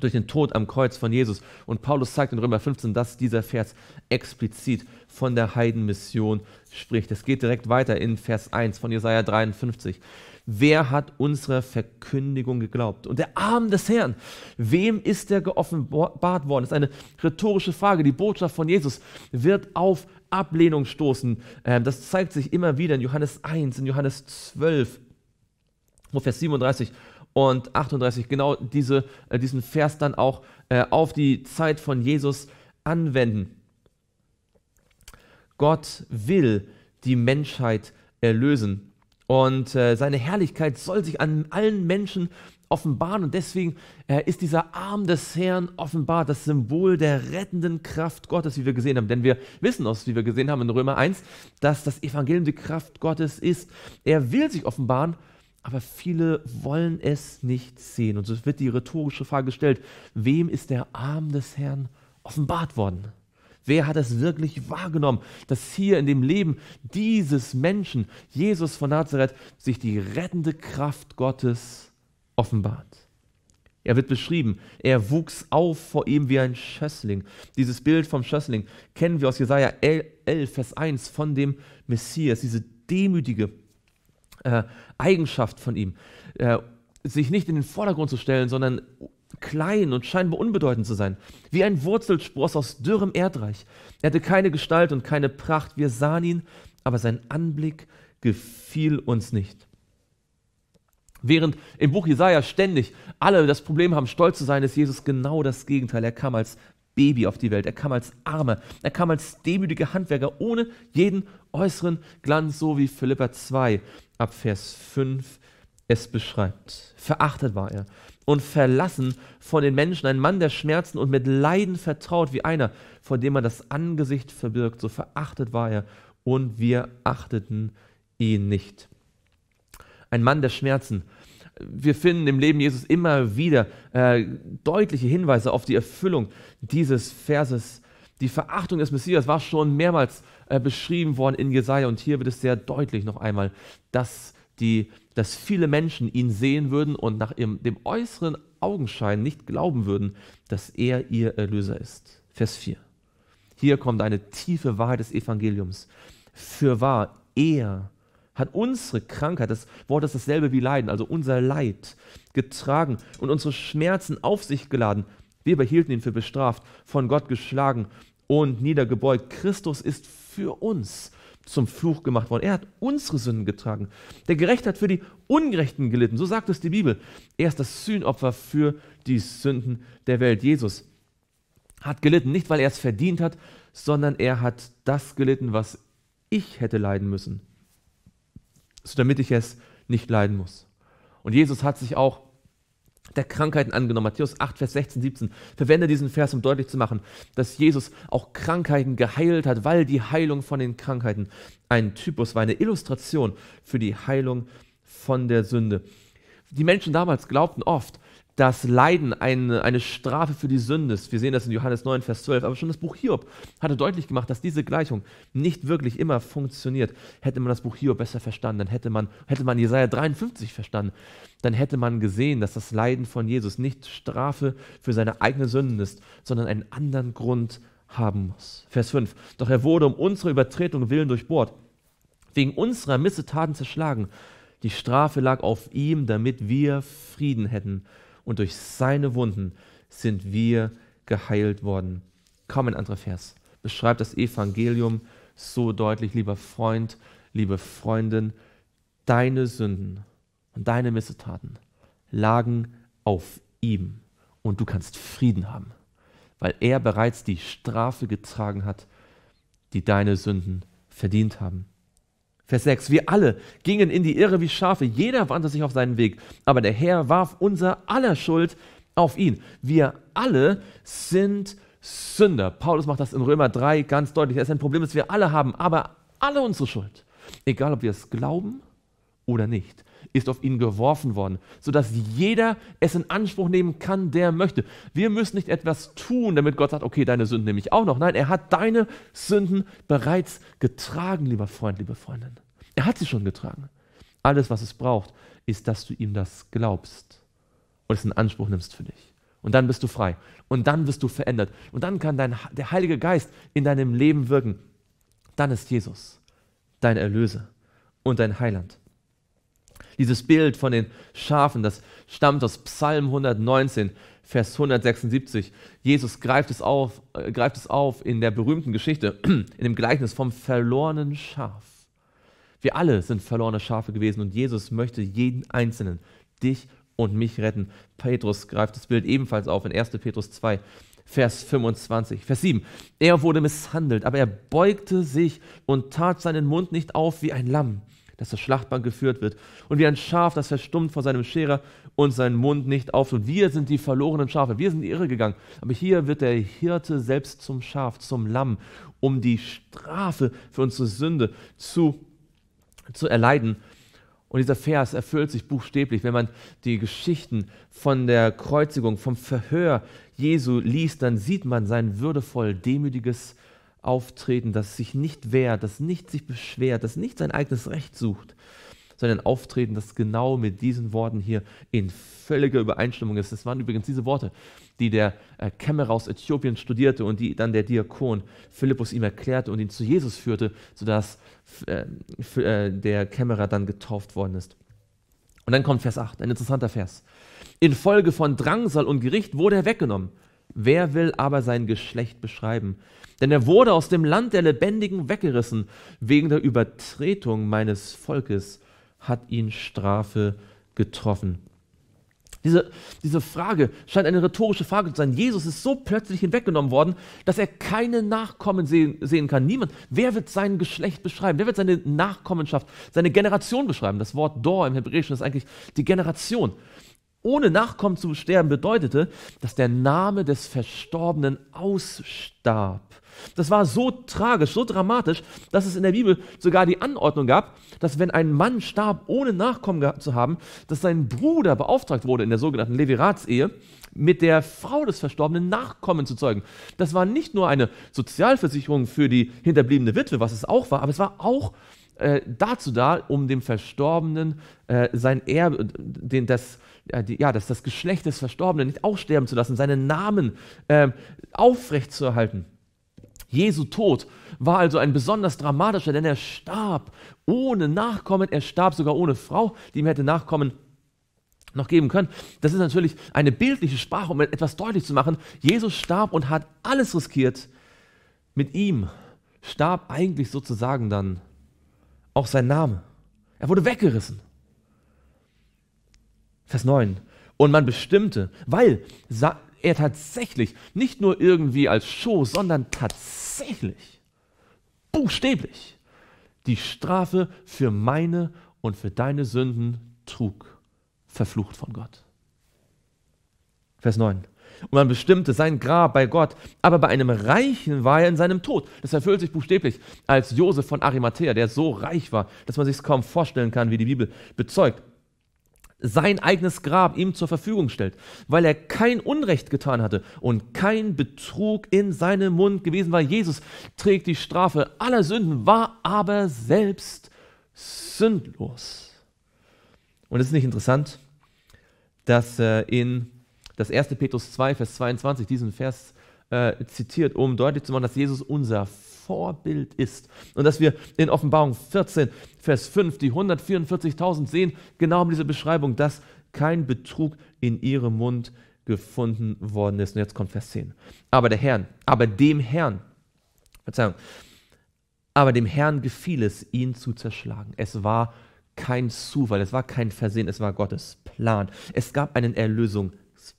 durch den Tod am Kreuz von Jesus. Und Paulus zeigt in Römer 15, dass dieser Vers explizit von der Heidenmission spricht. Es geht direkt weiter in Vers 1 von Jesaja 53. Wer hat unserer Verkündigung geglaubt? Und der Arm des Herrn, wem ist er geoffenbart worden? Das ist eine rhetorische Frage. Die Botschaft von Jesus wird auf Ablehnung stoßen. Ähm, das zeigt sich immer wieder in Johannes 1, in Johannes 12, wo Vers 37 und 38 genau diese, äh, diesen Vers dann auch äh, auf die Zeit von Jesus anwenden. Gott will die Menschheit erlösen und äh, seine Herrlichkeit soll sich an allen Menschen offenbaren und deswegen äh, ist dieser Arm des Herrn offenbar das Symbol der rettenden Kraft Gottes, wie wir gesehen haben. Denn wir wissen aus, wie wir gesehen haben in Römer 1, dass das Evangelium die Kraft Gottes ist. Er will sich offenbaren aber viele wollen es nicht sehen. Und so wird die rhetorische Frage gestellt, wem ist der Arm des Herrn offenbart worden? Wer hat es wirklich wahrgenommen, dass hier in dem Leben dieses Menschen, Jesus von Nazareth, sich die rettende Kraft Gottes offenbart? Er wird beschrieben, er wuchs auf vor ihm wie ein Schössling. Dieses Bild vom Schössling kennen wir aus Jesaja 11, Vers 1 von dem Messias, diese demütige, äh, Eigenschaft von ihm, äh, sich nicht in den Vordergrund zu stellen, sondern klein und scheinbar unbedeutend zu sein, wie ein Wurzelspross aus dürrem Erdreich. Er hatte keine Gestalt und keine Pracht, wir sahen ihn, aber sein Anblick gefiel uns nicht. Während im Buch Jesaja ständig alle das Problem haben, stolz zu sein, ist Jesus genau das Gegenteil. Er kam als Baby auf die Welt, er kam als Arme, er kam als demütiger Handwerker ohne jeden äußeren Glanz, so wie Philippa 2 ab Vers 5 es beschreibt. Verachtet war er und verlassen von den Menschen, ein Mann der Schmerzen und mit Leiden vertraut wie einer, vor dem man das Angesicht verbirgt, so verachtet war er und wir achteten ihn nicht. Ein Mann der Schmerzen. Wir finden im Leben Jesus immer wieder äh, deutliche Hinweise auf die Erfüllung dieses Verses die Verachtung des Messias war schon mehrmals äh, beschrieben worden in Jesaja und hier wird es sehr deutlich noch einmal, dass, die, dass viele Menschen ihn sehen würden und nach ihrem, dem äußeren Augenschein nicht glauben würden, dass er ihr Erlöser ist. Vers 4. Hier kommt eine tiefe Wahrheit des Evangeliums. Für wahr, er hat unsere Krankheit, das Wort ist dasselbe wie Leiden, also unser Leid getragen und unsere Schmerzen auf sich geladen wir behielten ihn für bestraft, von Gott geschlagen und niedergebeugt. Christus ist für uns zum Fluch gemacht worden. Er hat unsere Sünden getragen. Der Gerechte hat für die Ungerechten gelitten. So sagt es die Bibel. Er ist das Sühnopfer für die Sünden der Welt. Jesus hat gelitten, nicht weil er es verdient hat, sondern er hat das gelitten, was ich hätte leiden müssen, so damit ich es nicht leiden muss. Und Jesus hat sich auch der Krankheiten angenommen. Matthäus 8, Vers 16, 17. Verwende diesen Vers, um deutlich zu machen, dass Jesus auch Krankheiten geheilt hat, weil die Heilung von den Krankheiten ein Typus war, eine Illustration für die Heilung von der Sünde. Die Menschen damals glaubten oft, dass Leiden eine, eine Strafe für die Sünde ist. Wir sehen das in Johannes 9, Vers 12. Aber schon das Buch Hiob hatte deutlich gemacht, dass diese Gleichung nicht wirklich immer funktioniert. Hätte man das Buch Hiob besser verstanden, dann hätte man, hätte man Jesaja 53 verstanden, dann hätte man gesehen, dass das Leiden von Jesus nicht Strafe für seine eigenen Sünden ist, sondern einen anderen Grund haben muss. Vers 5. Doch er wurde um unsere Übertretung willen durchbohrt, wegen unserer Missetaten zerschlagen. Die Strafe lag auf ihm, damit wir Frieden hätten und durch seine Wunden sind wir geheilt worden. Kaum ein anderer Vers beschreibt das Evangelium so deutlich, lieber Freund, liebe Freundin, deine Sünden und deine Missetaten lagen auf ihm und du kannst Frieden haben, weil er bereits die Strafe getragen hat, die deine Sünden verdient haben. Vers 6, wir alle gingen in die Irre wie Schafe, jeder wandte sich auf seinen Weg, aber der Herr warf unser aller Schuld auf ihn. Wir alle sind Sünder. Paulus macht das in Römer 3 ganz deutlich. Es ist ein Problem, das wir alle haben, aber alle unsere Schuld. Egal, ob wir es glauben oder nicht, ist auf ihn geworfen worden, sodass jeder es in Anspruch nehmen kann, der möchte. Wir müssen nicht etwas tun, damit Gott sagt, okay, deine Sünden nehme ich auch noch. Nein, er hat deine Sünden bereits getragen, lieber Freund, liebe Freundin. Er hat sie schon getragen. Alles, was es braucht, ist, dass du ihm das glaubst und es in Anspruch nimmst für dich. Und dann bist du frei. Und dann wirst du verändert. Und dann kann dein, der Heilige Geist in deinem Leben wirken. Dann ist Jesus dein Erlöser und dein Heiland. Dieses Bild von den Schafen, das stammt aus Psalm 119, Vers 176. Jesus greift es auf, äh, greift es auf in der berühmten Geschichte, [clears throat] in dem Gleichnis vom verlorenen Schaf. Wir alle sind verlorene Schafe gewesen und Jesus möchte jeden Einzelnen, dich und mich retten. Petrus greift das Bild ebenfalls auf in 1. Petrus 2, Vers 25. Vers 7. Er wurde misshandelt, aber er beugte sich und tat seinen Mund nicht auf wie ein Lamm das zur Schlachtbank geführt wird. Und wie ein Schaf, das verstummt vor seinem Scherer und seinen Mund nicht auftut. Wir sind die verlorenen Schafe, wir sind die Irre gegangen. Aber hier wird der Hirte selbst zum Schaf, zum Lamm, um die Strafe für unsere Sünde zu, zu erleiden. Und dieser Vers erfüllt sich buchstäblich, wenn man die Geschichten von der Kreuzigung, vom Verhör Jesu liest, dann sieht man sein würdevoll demütiges Auftreten, das sich nicht wehrt, das nicht sich beschwert, das nicht sein eigenes Recht sucht, sondern Auftreten, das genau mit diesen Worten hier in völliger Übereinstimmung ist. Das waren übrigens diese Worte, die der äh, Kämmerer aus Äthiopien studierte und die dann der Diakon Philippus ihm erklärte und ihn zu Jesus führte, sodass äh, äh, der Kämmerer dann getauft worden ist. Und dann kommt Vers 8, ein interessanter Vers. Infolge von Drangsal und Gericht wurde er weggenommen. Wer will aber sein Geschlecht beschreiben? denn er wurde aus dem Land der Lebendigen weggerissen. Wegen der Übertretung meines Volkes hat ihn Strafe getroffen. Diese, diese Frage scheint eine rhetorische Frage zu sein. Jesus ist so plötzlich hinweggenommen worden, dass er keine Nachkommen sehen, sehen kann. Niemand. Wer wird sein Geschlecht beschreiben? Wer wird seine Nachkommenschaft, seine Generation beschreiben? Das Wort Dor im Hebräischen ist eigentlich die Generation ohne Nachkommen zu sterben bedeutete, dass der Name des Verstorbenen ausstarb. Das war so tragisch, so dramatisch, dass es in der Bibel sogar die Anordnung gab, dass wenn ein Mann starb, ohne Nachkommen zu haben, dass sein Bruder beauftragt wurde in der sogenannten levirats mit der Frau des Verstorbenen Nachkommen zu zeugen. Das war nicht nur eine Sozialversicherung für die hinterbliebene Witwe, was es auch war, aber es war auch äh, dazu da, um dem Verstorbenen äh, sein Erbe, den, das, äh, die, ja, dass das Geschlecht des Verstorbenen nicht aussterben zu lassen, seinen Namen äh, aufrecht zu erhalten. Jesu Tod war also ein besonders dramatischer, denn er starb ohne Nachkommen, er starb sogar ohne Frau, die ihm hätte Nachkommen noch geben können. Das ist natürlich eine bildliche Sprache, um etwas deutlich zu machen. Jesus starb und hat alles riskiert. Mit ihm starb eigentlich sozusagen dann auch sein Name. Er wurde weggerissen. Vers 9. Und man bestimmte, weil er tatsächlich, nicht nur irgendwie als Show, sondern tatsächlich, buchstäblich, die Strafe für meine und für deine Sünden trug, verflucht von Gott. Vers 9. Und man bestimmte sein Grab bei Gott, aber bei einem Reichen war er in seinem Tod. Das erfüllt sich buchstäblich, als Josef von Arimathea, der so reich war, dass man sich es kaum vorstellen kann, wie die Bibel bezeugt sein eigenes Grab ihm zur Verfügung stellt, weil er kein Unrecht getan hatte und kein Betrug in seinem Mund gewesen war. Jesus trägt die Strafe aller Sünden, war aber selbst sündlos. Und es ist nicht interessant, dass äh, in das 1. Petrus 2, Vers 22, diesen Vers äh, zitiert, um deutlich zu machen, dass Jesus unser Vorbild ist. Und dass wir in Offenbarung 14, Vers 5, die 144.000 sehen, genau um diese Beschreibung, dass kein Betrug in ihrem Mund gefunden worden ist. Und jetzt kommt Vers 10. Aber der Herrn, aber dem Herrn, Verzeihung, aber dem Herrn gefiel es, ihn zu zerschlagen. Es war kein Zufall, es war kein Versehen, es war Gottes Plan. Es gab einen Erlösung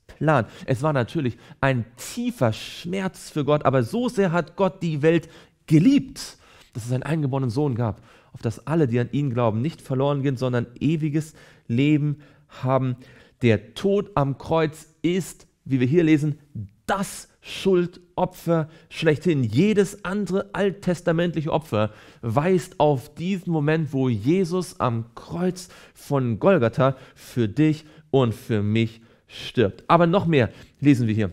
Plan. Es war natürlich ein tiefer Schmerz für Gott, aber so sehr hat Gott die Welt geliebt, dass es einen eingeborenen Sohn gab, auf das alle, die an ihn glauben, nicht verloren gehen, sondern ewiges Leben haben. Der Tod am Kreuz ist, wie wir hier lesen, das Schuldopfer schlechthin. Jedes andere alttestamentliche Opfer weist auf diesen Moment, wo Jesus am Kreuz von Golgatha für dich und für mich stirbt. Aber noch mehr lesen wir hier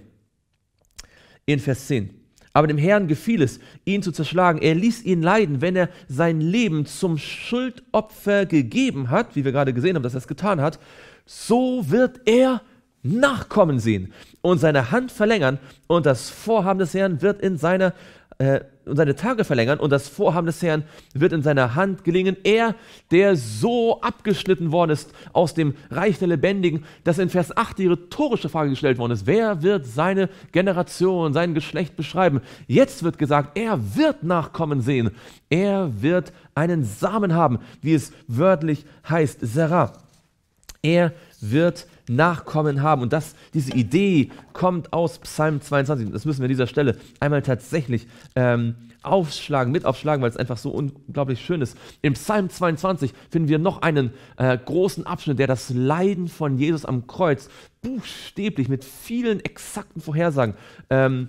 in Vers 10. Aber dem Herrn gefiel es, ihn zu zerschlagen. Er ließ ihn leiden, wenn er sein Leben zum Schuldopfer gegeben hat, wie wir gerade gesehen haben, dass er es getan hat, so wird er Nachkommen sehen und seine Hand verlängern und das Vorhaben des Herrn wird in seiner äh, und seine Tage verlängern und das Vorhaben des Herrn wird in seiner Hand gelingen. Er, der so abgeschnitten worden ist aus dem Reich der Lebendigen, dass in Vers 8 die rhetorische Frage gestellt worden ist, wer wird seine Generation, sein Geschlecht beschreiben? Jetzt wird gesagt, er wird Nachkommen sehen, er wird einen Samen haben, wie es wörtlich heißt, Sarah. Er wird Nachkommen Nachkommen haben. Und das, diese Idee kommt aus Psalm 22. Das müssen wir an dieser Stelle einmal tatsächlich ähm, aufschlagen, mit aufschlagen, weil es einfach so unglaublich schön ist. Im Psalm 22 finden wir noch einen äh, großen Abschnitt, der das Leiden von Jesus am Kreuz buchstäblich mit vielen exakten Vorhersagen ähm,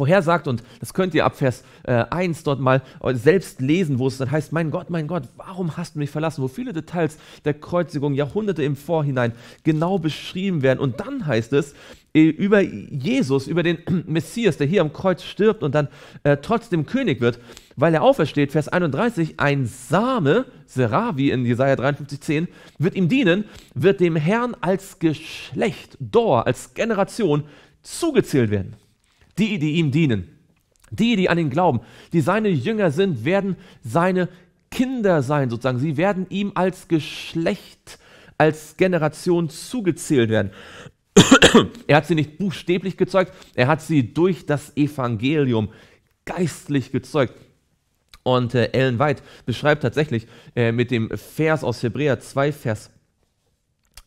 vorhersagt. Und das könnt ihr ab Vers äh, 1 dort mal äh, selbst lesen, wo es dann heißt, mein Gott, mein Gott, warum hast du mich verlassen? Wo viele Details der Kreuzigung Jahrhunderte im Vorhinein genau beschrieben werden. Und dann heißt es, äh, über Jesus, über den [clears throat] Messias, der hier am Kreuz stirbt und dann äh, trotzdem König wird, weil er aufersteht, Vers 31, ein Same, Seravi in Jesaja 53, 10, wird ihm dienen, wird dem Herrn als Geschlecht, Dor, als Generation zugezählt werden die, die ihm dienen. Die, die an ihn glauben, die seine Jünger sind, werden seine Kinder sein, sozusagen. Sie werden ihm als Geschlecht, als Generation zugezählt werden. [clears throat] er hat sie nicht buchstäblich gezeugt, er hat sie durch das Evangelium geistlich gezeugt. Und äh, Ellen White beschreibt tatsächlich äh, mit dem Vers aus Hebräer 2, Vers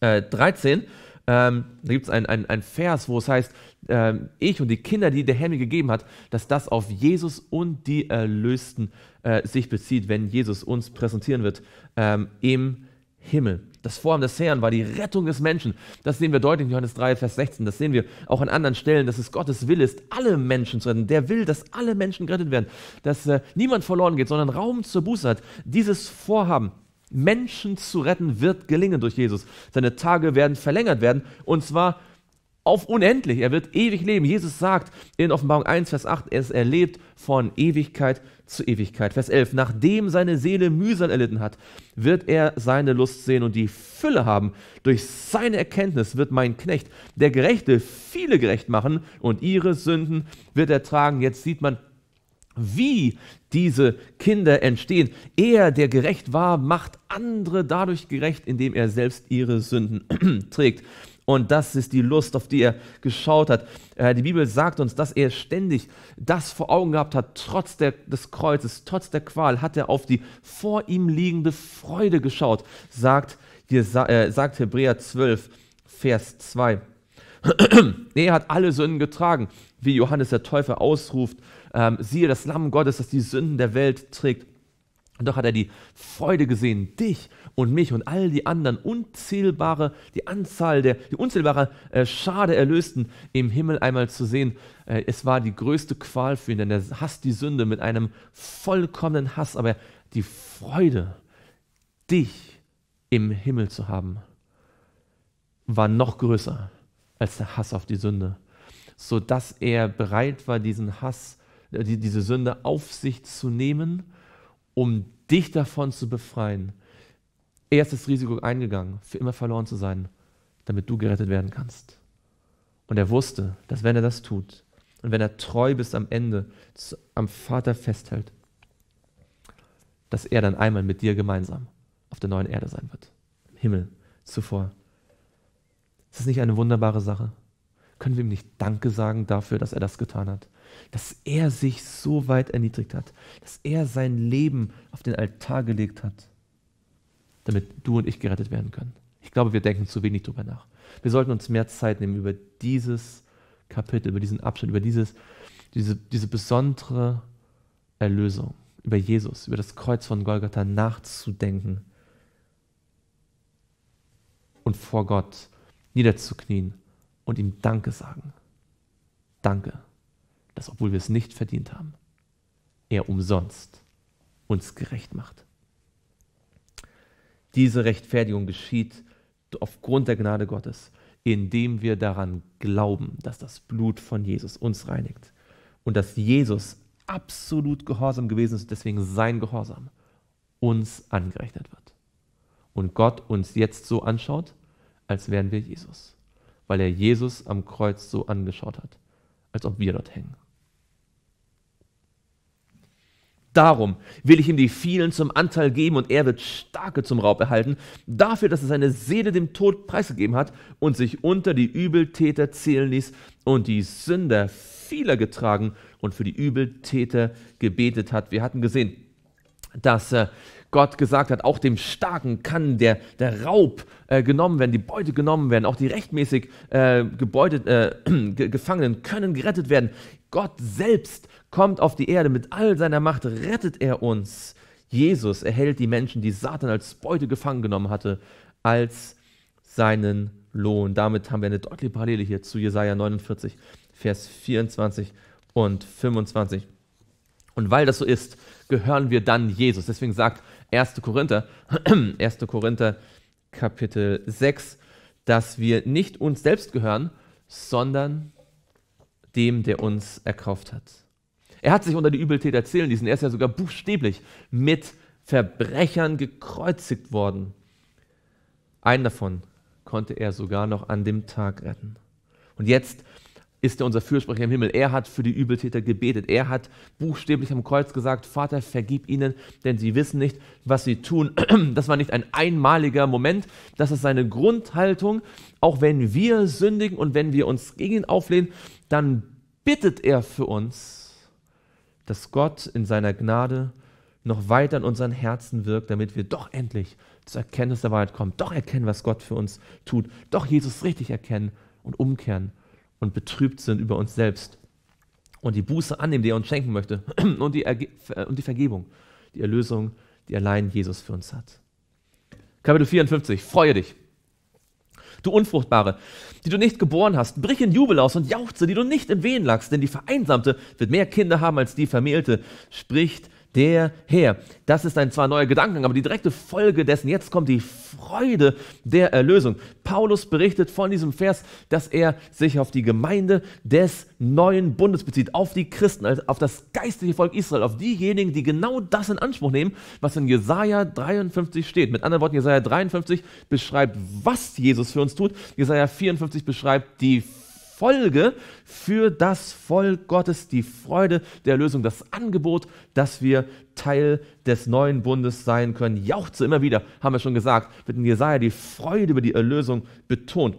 äh, 13, ähm, da gibt es einen ein Vers, wo es heißt, ähm, ich und die Kinder, die der Herr mir gegeben hat, dass das auf Jesus und die Erlösten äh, sich bezieht, wenn Jesus uns präsentieren wird ähm, im Himmel. Das Vorhaben des Herrn war die Rettung des Menschen. Das sehen wir deutlich in Johannes 3, Vers 16. Das sehen wir auch an anderen Stellen, dass es Gottes Wille ist, alle Menschen zu retten. Der will, dass alle Menschen gerettet werden, dass äh, niemand verloren geht, sondern Raum zur Buße hat. Dieses Vorhaben Menschen zu retten, wird gelingen durch Jesus. Seine Tage werden verlängert werden und zwar auf unendlich. Er wird ewig leben. Jesus sagt in Offenbarung 1, Vers 8, er lebt von Ewigkeit zu Ewigkeit. Vers 11, nachdem seine Seele Mühsal erlitten hat, wird er seine Lust sehen und die Fülle haben. Durch seine Erkenntnis wird mein Knecht, der Gerechte, viele gerecht machen und ihre Sünden wird er tragen. Jetzt sieht man, wie diese Kinder entstehen. Er, der gerecht war, macht andere dadurch gerecht, indem er selbst ihre Sünden [clears throat] trägt. Und das ist die Lust, auf die er geschaut hat. Äh, die Bibel sagt uns, dass er ständig das vor Augen gehabt hat, trotz der, des Kreuzes, trotz der Qual, hat er auf die vor ihm liegende Freude geschaut, sagt, hier, äh, sagt Hebräer 12, Vers 2. [clears throat] er hat alle Sünden getragen wie Johannes der Täufer ausruft, ähm, siehe das Lamm Gottes, das die Sünden der Welt trägt. Und doch hat er die Freude gesehen, dich und mich und all die anderen unzählbare, die Anzahl der, die unzählbare äh, Schade Erlösten im Himmel einmal zu sehen. Äh, es war die größte Qual für ihn, denn er hasst die Sünde mit einem vollkommenen Hass, aber die Freude, dich im Himmel zu haben, war noch größer als der Hass auf die Sünde sodass er bereit war, diesen Hass, äh, diese Sünde auf sich zu nehmen, um dich davon zu befreien. Er ist das Risiko eingegangen, für immer verloren zu sein, damit du gerettet werden kannst. Und er wusste, dass wenn er das tut und wenn er treu bis am Ende am Vater festhält, dass er dann einmal mit dir gemeinsam auf der neuen Erde sein wird. Im Himmel zuvor. Ist das nicht eine wunderbare Sache? Können wir ihm nicht Danke sagen dafür, dass er das getan hat? Dass er sich so weit erniedrigt hat, dass er sein Leben auf den Altar gelegt hat, damit du und ich gerettet werden können. Ich glaube, wir denken zu wenig darüber nach. Wir sollten uns mehr Zeit nehmen über dieses Kapitel, über diesen Abschnitt, über dieses, diese, diese besondere Erlösung, über Jesus, über das Kreuz von Golgatha nachzudenken und vor Gott niederzuknien und ihm Danke sagen. Danke, dass obwohl wir es nicht verdient haben, er umsonst uns gerecht macht. Diese Rechtfertigung geschieht aufgrund der Gnade Gottes, indem wir daran glauben, dass das Blut von Jesus uns reinigt und dass Jesus absolut gehorsam gewesen ist, deswegen sein Gehorsam uns angerechnet wird. Und Gott uns jetzt so anschaut, als wären wir Jesus weil er Jesus am Kreuz so angeschaut hat, als ob wir dort hängen. Darum will ich ihm die vielen zum Anteil geben und er wird starke zum Raub erhalten, dafür, dass er seine Seele dem Tod preisgegeben hat und sich unter die Übeltäter zählen ließ und die Sünder vieler getragen und für die Übeltäter gebetet hat. Wir hatten gesehen, dass er... Äh, Gott gesagt hat, auch dem Starken kann der, der Raub äh, genommen werden, die Beute genommen werden, auch die rechtmäßig äh, gebeutet, äh, [clears throat] ge Gefangenen können gerettet werden. Gott selbst kommt auf die Erde mit all seiner Macht, rettet er uns. Jesus erhält die Menschen, die Satan als Beute gefangen genommen hatte, als seinen Lohn. Damit haben wir eine deutliche Parallele hier zu Jesaja 49, Vers 24 und 25. Und weil das so ist, gehören wir dann Jesus. Deswegen sagt 1. Korinther, 1. [clears throat] Korinther Kapitel 6, dass wir nicht uns selbst gehören, sondern dem, der uns erkauft hat. Er hat sich unter die Übeltäter zählen diesen. Er ist ja sogar buchstäblich mit Verbrechern gekreuzigt worden. Einen davon konnte er sogar noch an dem Tag retten. Und jetzt ist er unser Fürsprecher im Himmel. Er hat für die Übeltäter gebetet. Er hat buchstäblich am Kreuz gesagt, Vater, vergib ihnen, denn sie wissen nicht, was sie tun. [clears throat] Das war nicht ein einmaliger Moment. Das ist seine Grundhaltung. Auch wenn wir sündigen und wenn wir uns gegen ihn auflehnen, dann bittet er für uns, dass Gott in seiner Gnade noch weiter in unseren Herzen wirkt, damit wir doch endlich zur Erkenntnis der Wahrheit kommen, doch erkennen, was Gott für uns tut, doch Jesus richtig erkennen und umkehren und betrübt sind über uns selbst. Und die Buße annehmen, die er uns schenken möchte. [clears throat] Und die, äh, und die Vergebung, die Erlösung, die allein Jesus für uns hat. Kapitel 54. Freue dich. Du Unfruchtbare, die du nicht geboren hast, brich in Jubel aus und jauchze, die du nicht im Wehen lagst, denn die Vereinsamte wird mehr Kinder haben als die Vermählte, spricht der Herr. Das ist ein zwar neuer Gedankengang, aber die direkte Folge dessen, jetzt kommt die Freude der Erlösung. Paulus berichtet von diesem Vers, dass er sich auf die Gemeinde des neuen Bundes bezieht, auf die Christen, also auf das geistliche Volk Israel, auf diejenigen, die genau das in Anspruch nehmen, was in Jesaja 53 steht. Mit anderen Worten, Jesaja 53 beschreibt, was Jesus für uns tut. Jesaja 54 beschreibt die Folge für das Volk Gottes, die Freude der Erlösung, das Angebot, dass wir Teil des neuen Bundes sein können. Jauchze immer wieder, haben wir schon gesagt, wird in Jesaja die Freude über die Erlösung betont.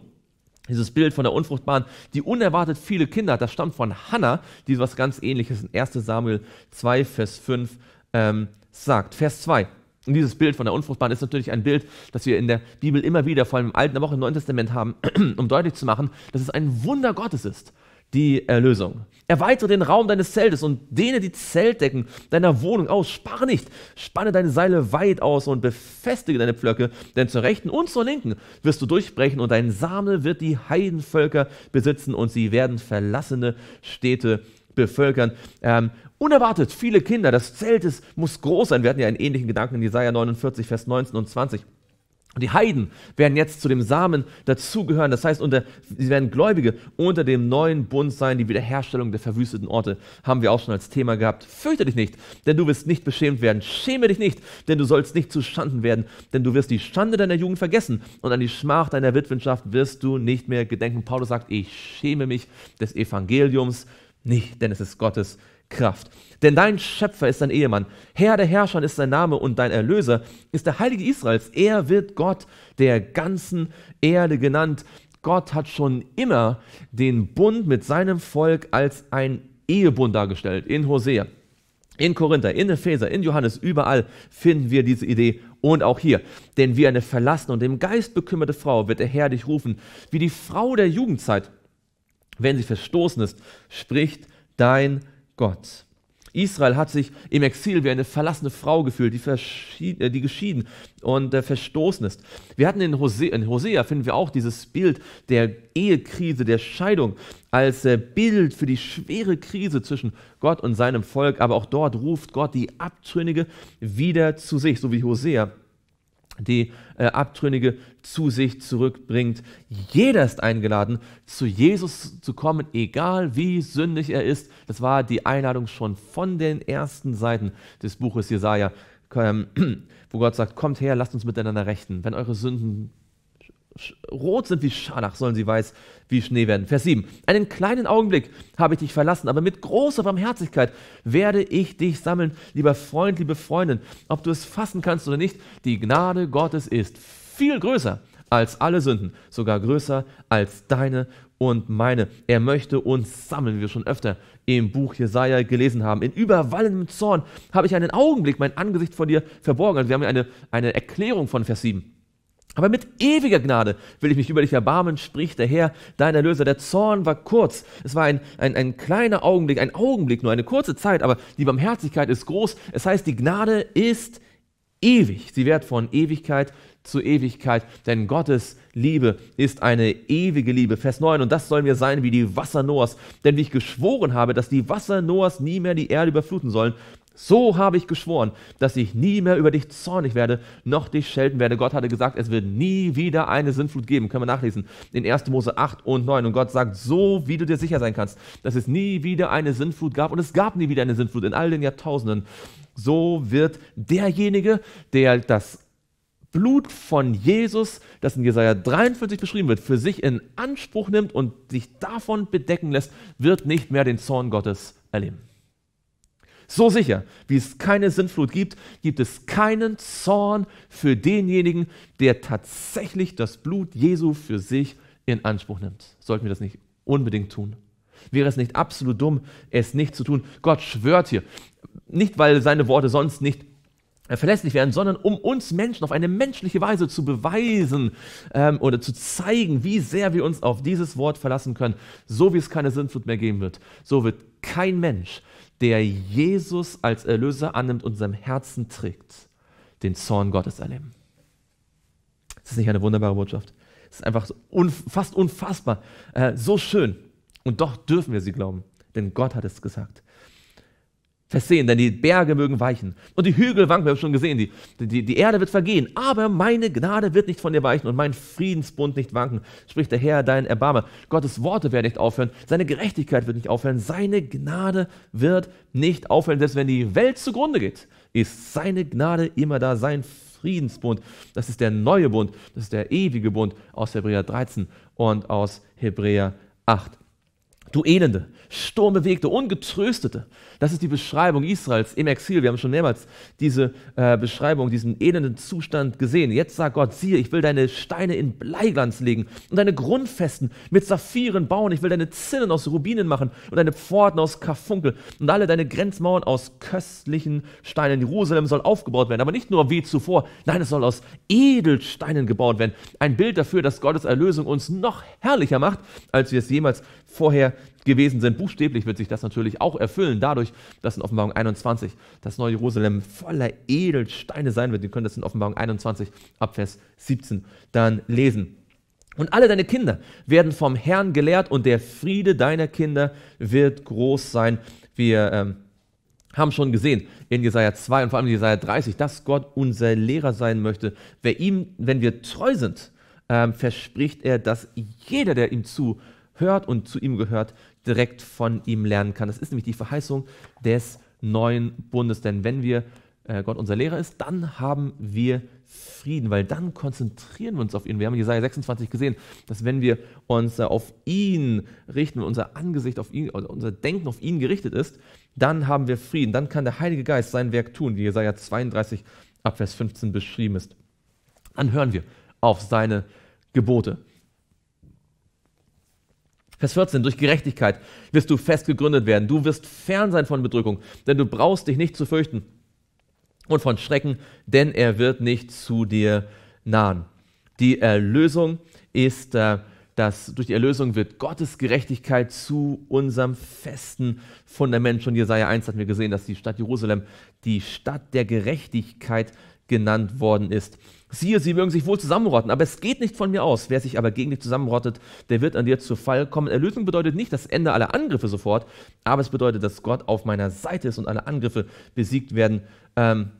Dieses Bild von der Unfruchtbaren, die unerwartet viele Kinder hat, das stammt von Hannah, die was ganz ähnliches in 1 Samuel 2, Vers 5 ähm, sagt. Vers 2. Und dieses Bild von der Unfruchtbaren ist natürlich ein Bild, das wir in der Bibel immer wieder, vor allem im Alten, aber auch im Neuen Testament haben, [clears throat] um deutlich zu machen, dass es ein Wunder Gottes ist, die Erlösung. Erweitere den Raum deines Zeltes und dehne die Zeltdecken deiner Wohnung aus. Spare nicht, spanne deine Seile weit aus und befestige deine Pflöcke, denn zur rechten und zur linken wirst du durchbrechen und dein Same wird die Heidenvölker besitzen und sie werden verlassene Städte bevölkern. Ähm, Unerwartet viele Kinder, das Zelt ist, muss groß sein. Wir hatten ja einen ähnlichen Gedanken in Jesaja 49, Vers 19 und 20. Die Heiden werden jetzt zu dem Samen dazugehören. Das heißt, unter, sie werden Gläubige unter dem neuen Bund sein. Die Wiederherstellung der verwüsteten Orte haben wir auch schon als Thema gehabt. Fürchte dich nicht, denn du wirst nicht beschämt werden. Schäme dich nicht, denn du sollst nicht zu Schanden werden, denn du wirst die Schande deiner Jugend vergessen und an die Schmach deiner Witwenschaft wirst du nicht mehr gedenken. Paulus sagt, ich schäme mich des Evangeliums nicht, denn es ist Gottes Kraft. Denn dein Schöpfer ist dein Ehemann, Herr der Herrscher ist sein Name und dein Erlöser ist der Heilige Israels. Er wird Gott der ganzen Erde genannt. Gott hat schon immer den Bund mit seinem Volk als ein Ehebund dargestellt. In Hosea, in Korinther, in Epheser, in Johannes, überall finden wir diese Idee und auch hier. Denn wie eine verlassene und dem Geist bekümmerte Frau wird der Herr dich rufen, wie die Frau der Jugendzeit. Wenn sie verstoßen ist, spricht dein Herr Gott. Israel hat sich im Exil wie eine verlassene Frau gefühlt, die, äh, die geschieden und äh, verstoßen ist. Wir hatten in Hosea, in Hosea, finden wir auch dieses Bild der Ehekrise, der Scheidung, als äh, Bild für die schwere Krise zwischen Gott und seinem Volk. Aber auch dort ruft Gott die Abtrünnige wieder zu sich, so wie Hosea die äh, Abtrünnige zu sich zurückbringt. Jeder ist eingeladen, zu Jesus zu kommen, egal wie sündig er ist. Das war die Einladung schon von den ersten Seiten des Buches Jesaja, ähm, [clears throat] wo Gott sagt: Kommt her, lasst uns miteinander rechten. Wenn eure Sünden rot sind wie Scharlach, sollen sie weiß wie Schnee werden. Vers 7. Einen kleinen Augenblick habe ich dich verlassen, aber mit großer Barmherzigkeit werde ich dich sammeln, lieber Freund, liebe Freundin. Ob du es fassen kannst oder nicht, die Gnade Gottes ist viel größer als alle Sünden, sogar größer als deine und meine. Er möchte uns sammeln, wie wir schon öfter im Buch Jesaja gelesen haben. In überwallendem Zorn habe ich einen Augenblick mein Angesicht vor dir verborgen. Also wir haben eine, eine Erklärung von Vers 7. Aber mit ewiger Gnade will ich mich über dich erbarmen, spricht der Herr, dein Erlöser. Der Zorn war kurz. Es war ein, ein, ein kleiner Augenblick, ein Augenblick, nur eine kurze Zeit, aber die Barmherzigkeit ist groß. Es heißt, die Gnade ist ewig. Sie wird von Ewigkeit zu Ewigkeit, denn Gottes Liebe ist eine ewige Liebe. Vers 9, und das sollen wir sein wie die Wasser Noahs. Denn wie ich geschworen habe, dass die Wasser Noahs nie mehr die Erde überfluten sollen, so habe ich geschworen, dass ich nie mehr über dich zornig werde, noch dich schelten werde. Gott hatte gesagt, es wird nie wieder eine Sintflut geben. Können wir nachlesen in 1. Mose 8 und 9. Und Gott sagt, so wie du dir sicher sein kannst, dass es nie wieder eine Sintflut gab. Und es gab nie wieder eine Sintflut in all den Jahrtausenden. So wird derjenige, der das Blut von Jesus, das in Jesaja 43 beschrieben wird, für sich in Anspruch nimmt und sich davon bedecken lässt, wird nicht mehr den Zorn Gottes erleben. So sicher, wie es keine Sintflut gibt, gibt es keinen Zorn für denjenigen, der tatsächlich das Blut Jesu für sich in Anspruch nimmt. Sollten wir das nicht unbedingt tun? Wäre es nicht absolut dumm, es nicht zu tun? Gott schwört hier, nicht weil seine Worte sonst nicht verlässlich werden, sondern um uns Menschen auf eine menschliche Weise zu beweisen ähm, oder zu zeigen, wie sehr wir uns auf dieses Wort verlassen können. So wie es keine Sintflut mehr geben wird, so wird kein Mensch der Jesus als Erlöser annimmt und seinem Herzen trägt, den Zorn Gottes erleben. Ist das nicht eine wunderbare Botschaft? Es ist einfach fast unfassbar, äh, so schön. Und doch dürfen wir sie glauben, denn Gott hat es gesagt. Vers 10, denn die Berge mögen weichen und die Hügel wanken, wir haben schon gesehen, die, die, die Erde wird vergehen, aber meine Gnade wird nicht von dir weichen und mein Friedensbund nicht wanken, spricht der Herr, dein Erbarmer. Gottes Worte werden nicht aufhören, seine Gerechtigkeit wird nicht aufhören, seine Gnade wird nicht aufhören, selbst wenn die Welt zugrunde geht, ist seine Gnade immer da, sein Friedensbund, das ist der neue Bund, das ist der ewige Bund aus Hebräer 13 und aus Hebräer 8. Du Elende, sturmbewegte, ungetröstete. Das ist die Beschreibung Israels im Exil. Wir haben schon mehrmals diese äh, Beschreibung, diesen elenden Zustand gesehen. Jetzt sagt Gott, siehe, ich will deine Steine in Bleiglanz legen und deine Grundfesten mit Saphiren bauen. Ich will deine Zinnen aus Rubinen machen und deine Pforten aus Karfunkel und alle deine Grenzmauern aus köstlichen Steinen. Jerusalem soll aufgebaut werden, aber nicht nur wie zuvor. Nein, es soll aus Edelsteinen gebaut werden. Ein Bild dafür, dass Gottes Erlösung uns noch herrlicher macht, als wir es jemals vorher gewesen sind. Buchstäblich wird sich das natürlich auch erfüllen, dadurch, dass in Offenbarung 21 das neue Jerusalem voller Edelsteine sein wird. Ihr könnt das in Offenbarung 21 ab Vers 17 dann lesen. Und alle deine Kinder werden vom Herrn gelehrt und der Friede deiner Kinder wird groß sein. Wir ähm, haben schon gesehen in Jesaja 2 und vor allem in Jesaja 30, dass Gott unser Lehrer sein möchte. Wer ihm, wenn wir treu sind, ähm, verspricht er, dass jeder, der ihm zuhört und zu ihm gehört, direkt von ihm lernen kann. Das ist nämlich die Verheißung des neuen Bundes. Denn wenn wir äh, Gott unser Lehrer ist, dann haben wir Frieden, weil dann konzentrieren wir uns auf ihn. Wir haben Jesaja 26 gesehen, dass wenn wir uns äh, auf ihn richten, unser Angesicht auf ihn, also unser Denken auf ihn gerichtet ist, dann haben wir Frieden. Dann kann der Heilige Geist sein Werk tun, wie Jesaja 32 ab Vers 15 beschrieben ist. Dann hören wir auf seine Gebote. Vers 14, durch Gerechtigkeit wirst du fest gegründet werden. Du wirst fern sein von Bedrückung, denn du brauchst dich nicht zu fürchten und von Schrecken, denn er wird nicht zu dir nahen. Die Erlösung ist, äh, dass durch die Erlösung wird Gottes Gerechtigkeit zu unserem festen Fundament. Schon Jesaja 1 hatten wir gesehen, dass die Stadt Jerusalem die Stadt der Gerechtigkeit genannt worden ist. Siehe, sie mögen sich wohl zusammenrotten, aber es geht nicht von mir aus. Wer sich aber gegen dich zusammenrottet, der wird an dir zu Fall kommen. Erlösung bedeutet nicht das Ende aller Angriffe sofort, aber es bedeutet, dass Gott auf meiner Seite ist und alle Angriffe besiegt werden. Ähm,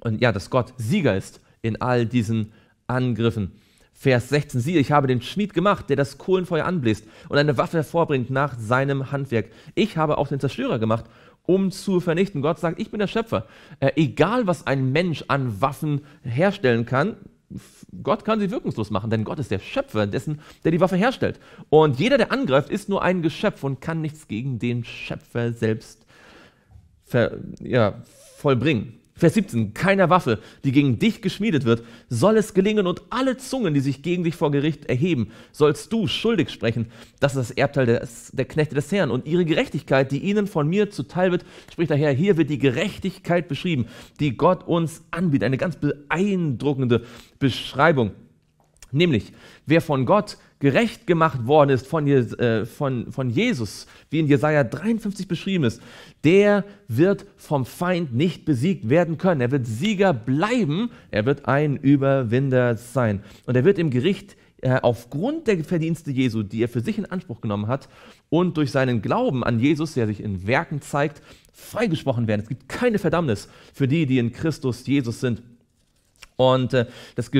und ja, dass Gott Sieger ist in all diesen Angriffen. Vers 16, siehe, ich habe den Schmied gemacht, der das Kohlenfeuer anbläst und eine Waffe hervorbringt nach seinem Handwerk. Ich habe auch den Zerstörer gemacht, um zu vernichten. Gott sagt, ich bin der Schöpfer. Äh, egal, was ein Mensch an Waffen herstellen kann, Gott kann sie wirkungslos machen, denn Gott ist der Schöpfer dessen, der die Waffe herstellt. Und jeder, der angreift, ist nur ein Geschöpf und kann nichts gegen den Schöpfer selbst ver, ja, vollbringen. Vers 17, keiner Waffe, die gegen dich geschmiedet wird, soll es gelingen und alle Zungen, die sich gegen dich vor Gericht erheben, sollst du schuldig sprechen. Das ist das Erbteil des, der Knechte des Herrn und ihre Gerechtigkeit, die ihnen von mir zuteil wird, spricht daher, hier wird die Gerechtigkeit beschrieben, die Gott uns anbietet. Eine ganz beeindruckende Beschreibung. Nämlich, wer von Gott gerecht gemacht worden ist von, äh, von, von Jesus, wie in Jesaja 53 beschrieben ist, der wird vom Feind nicht besiegt werden können. Er wird Sieger bleiben, er wird ein Überwinder sein. Und er wird im Gericht äh, aufgrund der Verdienste Jesu, die er für sich in Anspruch genommen hat und durch seinen Glauben an Jesus, der sich in Werken zeigt, freigesprochen werden. Es gibt keine Verdammnis für die, die in Christus Jesus sind. Und äh, das,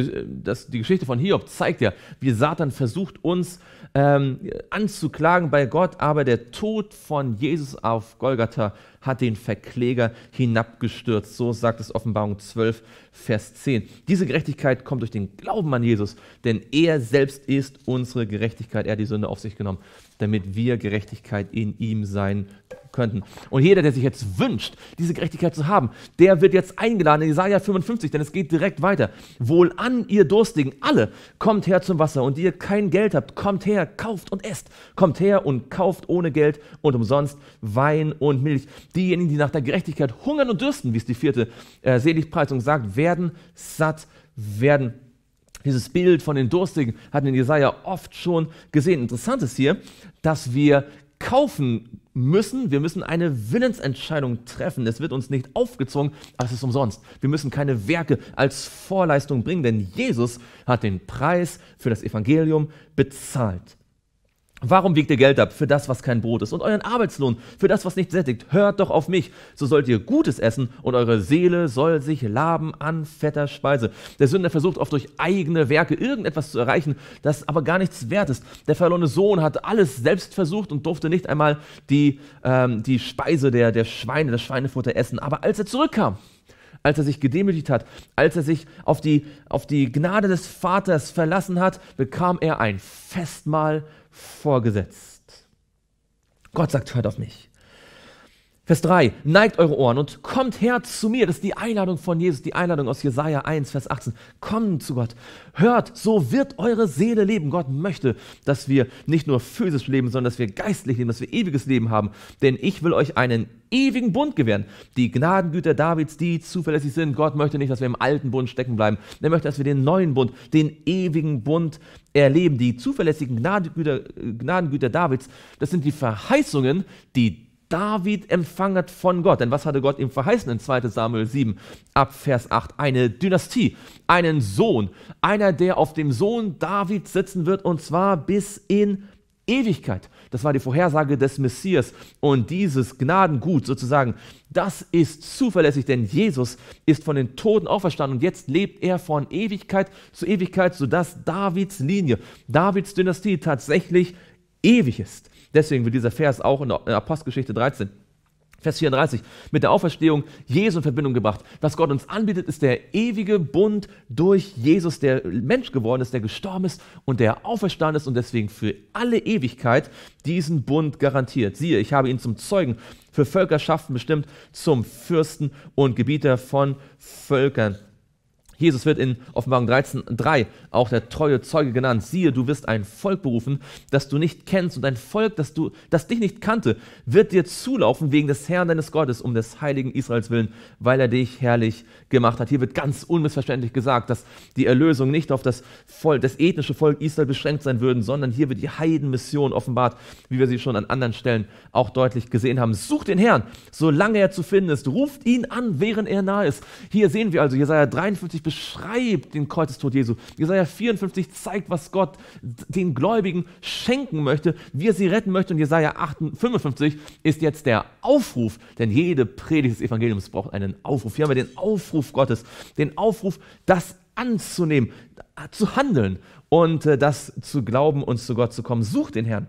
das, die Geschichte von Hiob zeigt ja, wie Satan versucht, uns ähm, anzuklagen bei Gott, aber der Tod von Jesus auf Golgatha hat den Verkläger hinabgestürzt. So sagt es Offenbarung 12, Vers 10. Diese Gerechtigkeit kommt durch den Glauben an Jesus, denn er selbst ist unsere Gerechtigkeit. Er hat die Sünde auf sich genommen damit wir Gerechtigkeit in ihm sein könnten. Und jeder, der sich jetzt wünscht, diese Gerechtigkeit zu haben, der wird jetzt eingeladen in Jesaja 55, denn es geht direkt weiter. Wohlan, ihr Durstigen, alle, kommt her zum Wasser und ihr kein Geld habt, kommt her, kauft und esst. Kommt her und kauft ohne Geld und umsonst Wein und Milch. Diejenigen, die nach der Gerechtigkeit hungern und dürsten, wie es die vierte äh, Seligpreisung sagt, werden satt werden dieses Bild von den Durstigen hatten in Jesaja oft schon gesehen. Interessant ist hier, dass wir kaufen müssen, wir müssen eine Willensentscheidung treffen. Es wird uns nicht aufgezwungen, aber es ist umsonst. Wir müssen keine Werke als Vorleistung bringen, denn Jesus hat den Preis für das Evangelium bezahlt. Warum wiegt ihr Geld ab für das, was kein Brot ist, und euren Arbeitslohn für das, was nicht sättigt? Hört doch auf mich, so sollt ihr Gutes essen, und eure Seele soll sich laben an fetter Speise. Der Sünder versucht oft durch eigene Werke irgendetwas zu erreichen, das aber gar nichts wert ist. Der verlorene Sohn hat alles selbst versucht und durfte nicht einmal die, ähm, die Speise der, der Schweine, das Schweinefutter essen. Aber als er zurückkam, als er sich gedemütigt hat, als er sich auf die, auf die Gnade des Vaters verlassen hat, bekam er ein Festmahl vorgesetzt. Gott sagt, hört auf mich. Vers 3, neigt eure Ohren und kommt her zu mir. Das ist die Einladung von Jesus, die Einladung aus Jesaja 1, Vers 18. Kommt zu Gott, hört, so wird eure Seele leben. Gott möchte, dass wir nicht nur physisch leben, sondern dass wir geistlich leben, dass wir ewiges Leben haben. Denn ich will euch einen ewigen Bund gewähren. Die Gnadengüter Davids, die zuverlässig sind. Gott möchte nicht, dass wir im alten Bund stecken bleiben. Er möchte, dass wir den neuen Bund, den ewigen Bund erleben. Die zuverlässigen Gnadengüter, äh, Gnadengüter Davids, das sind die Verheißungen, die David empfangen hat von Gott. Denn was hatte Gott ihm verheißen in 2 Samuel 7 ab Vers 8? Eine Dynastie, einen Sohn, einer, der auf dem Sohn David sitzen wird und zwar bis in Ewigkeit. Das war die Vorhersage des Messias. Und dieses Gnadengut sozusagen, das ist zuverlässig, denn Jesus ist von den Toten auferstanden und jetzt lebt er von Ewigkeit zu Ewigkeit, sodass Davids Linie, Davids Dynastie tatsächlich ewig ist. Deswegen wird dieser Vers auch in der Apostelgeschichte 13 Vers 34, mit der Auferstehung Jesu in Verbindung gebracht. Was Gott uns anbietet, ist der ewige Bund durch Jesus, der Mensch geworden ist, der gestorben ist und der auferstanden ist und deswegen für alle Ewigkeit diesen Bund garantiert. Siehe, ich habe ihn zum Zeugen für Völkerschaften bestimmt, zum Fürsten und Gebieter von Völkern Jesus wird in Offenbarung 13,3 auch der treue Zeuge genannt. Siehe, du wirst ein Volk berufen, das du nicht kennst, und ein Volk, das, du, das dich nicht kannte, wird dir zulaufen wegen des Herrn deines Gottes, um des heiligen Israels willen, weil er dich herrlich gemacht hat. Hier wird ganz unmissverständlich gesagt, dass die Erlösung nicht auf das, Volk, das ethnische Volk Israel beschränkt sein würden, sondern hier wird die Heidenmission offenbart, wie wir sie schon an anderen Stellen auch deutlich gesehen haben. Such den Herrn, solange er zu finden ist. Ruft ihn an, während er nahe ist. Hier sehen wir also Jesaja 53 beschreibt den Kreuzestod Jesu. Jesaja 54 zeigt, was Gott den Gläubigen schenken möchte, wie er sie retten möchte. Und Jesaja 55 ist jetzt der Aufruf, denn jede Predigt des Evangeliums braucht einen Aufruf. Hier haben wir den Aufruf Gottes, den Aufruf, das anzunehmen, zu handeln und äh, das zu glauben und zu Gott zu kommen. Sucht den Herrn.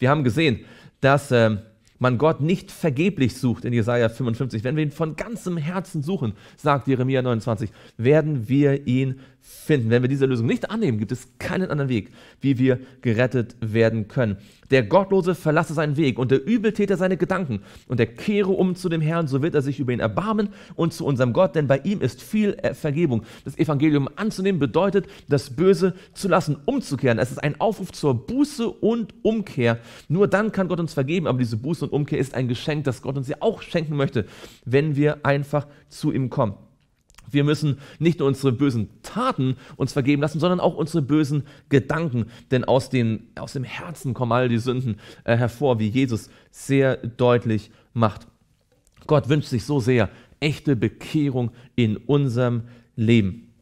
Wir haben gesehen, dass ähm, man Gott nicht vergeblich sucht in Jesaja 55, wenn wir ihn von ganzem Herzen suchen, sagt Jeremia 29, werden wir ihn finden. Wenn wir diese Lösung nicht annehmen, gibt es keinen anderen Weg, wie wir gerettet werden können. Der Gottlose verlasse seinen Weg und der Übeltäter seine Gedanken und er kehre um zu dem Herrn, so wird er sich über ihn erbarmen und zu unserem Gott, denn bei ihm ist viel äh, Vergebung. Das Evangelium anzunehmen bedeutet, das Böse zu lassen, umzukehren. Es ist ein Aufruf zur Buße und Umkehr. Nur dann kann Gott uns vergeben, aber diese Buße und Umkehr ist ein Geschenk, das Gott uns ja auch schenken möchte, wenn wir einfach zu ihm kommen. Wir müssen nicht nur unsere bösen Taten uns vergeben lassen, sondern auch unsere bösen Gedanken. Denn aus, den, aus dem Herzen kommen all die Sünden äh, hervor, wie Jesus sehr deutlich macht. Gott wünscht sich so sehr echte Bekehrung in unserem Leben.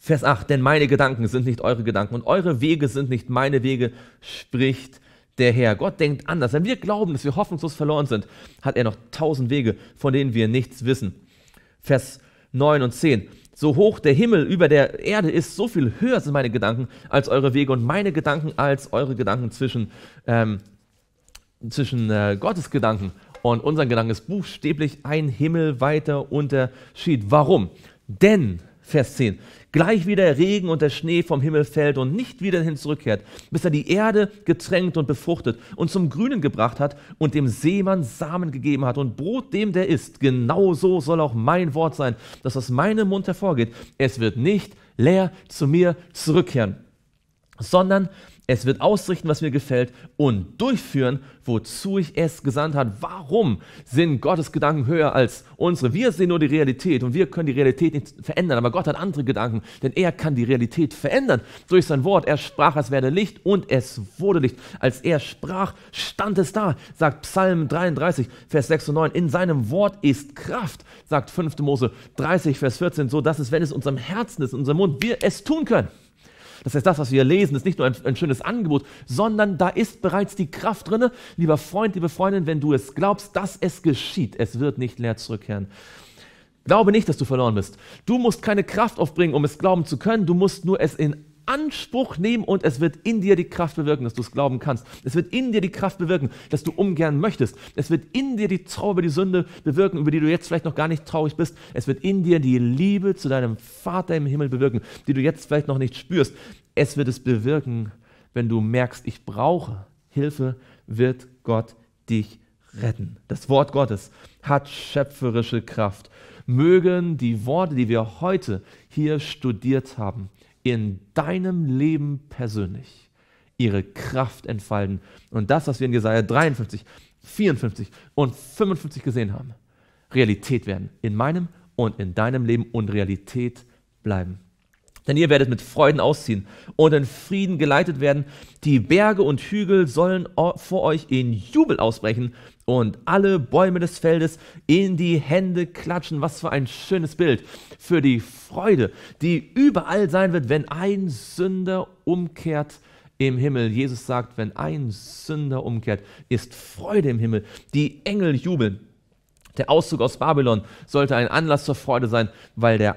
Vers 8, denn meine Gedanken sind nicht eure Gedanken und eure Wege sind nicht meine Wege, spricht der Herr. Gott denkt anders. Wenn wir glauben, dass wir hoffnungslos verloren sind, hat er noch tausend Wege, von denen wir nichts wissen. Vers 9 und 10. So hoch der Himmel über der Erde ist, so viel höher sind meine Gedanken als eure Wege und meine Gedanken als eure Gedanken zwischen, ähm, zwischen äh, Gottes Gedanken und unseren Gedanken ist buchstäblich ein Himmel weiter Unterschied. Warum? Denn, Vers 10, gleich wie der Regen und der Schnee vom Himmel fällt und nicht wieder hin zurückkehrt, bis er die Erde getränkt und befruchtet und zum Grünen gebracht hat und dem Seemann Samen gegeben hat und Brot dem, der isst. Genau so soll auch mein Wort sein, dass aus meinem Mund hervorgeht. Es wird nicht leer zu mir zurückkehren, sondern es wird ausrichten, was mir gefällt und durchführen, wozu ich es gesandt habe. Warum sind Gottes Gedanken höher als unsere? Wir sehen nur die Realität und wir können die Realität nicht verändern. Aber Gott hat andere Gedanken, denn er kann die Realität verändern durch sein Wort. Er sprach, es werde Licht und es wurde Licht. Als er sprach, stand es da, sagt Psalm 33, Vers 6 und 9. In seinem Wort ist Kraft, sagt 5. Mose 30, Vers 14, so dass es, wenn es in unserem Herzen ist, in unserem Mund, wir es tun können. Das heißt, das, was wir lesen, ist nicht nur ein, ein schönes Angebot, sondern da ist bereits die Kraft drin. Lieber Freund, liebe Freundin, wenn du es glaubst, dass es geschieht, es wird nicht leer zurückkehren. Glaube nicht, dass du verloren bist. Du musst keine Kraft aufbringen, um es glauben zu können. Du musst nur es in Anspruch nehmen und es wird in dir die Kraft bewirken, dass du es glauben kannst. Es wird in dir die Kraft bewirken, dass du umkehren möchtest. Es wird in dir die Trauer über die Sünde bewirken, über die du jetzt vielleicht noch gar nicht traurig bist. Es wird in dir die Liebe zu deinem Vater im Himmel bewirken, die du jetzt vielleicht noch nicht spürst. Es wird es bewirken, wenn du merkst, ich brauche Hilfe, wird Gott dich retten. Das Wort Gottes hat schöpferische Kraft. Mögen die Worte, die wir heute hier studiert haben, in deinem Leben persönlich ihre Kraft entfalten. Und das, was wir in Jesaja 53, 54 und 55 gesehen haben, Realität werden. In meinem und in deinem Leben und Realität bleiben. Denn ihr werdet mit Freuden ausziehen und in Frieden geleitet werden. Die Berge und Hügel sollen vor euch in Jubel ausbrechen und alle Bäume des Feldes in die Hände klatschen. Was für ein schönes Bild für die Freude, die überall sein wird, wenn ein Sünder umkehrt im Himmel. Jesus sagt, wenn ein Sünder umkehrt, ist Freude im Himmel. Die Engel jubeln. Der Auszug aus Babylon sollte ein Anlass zur Freude sein, weil der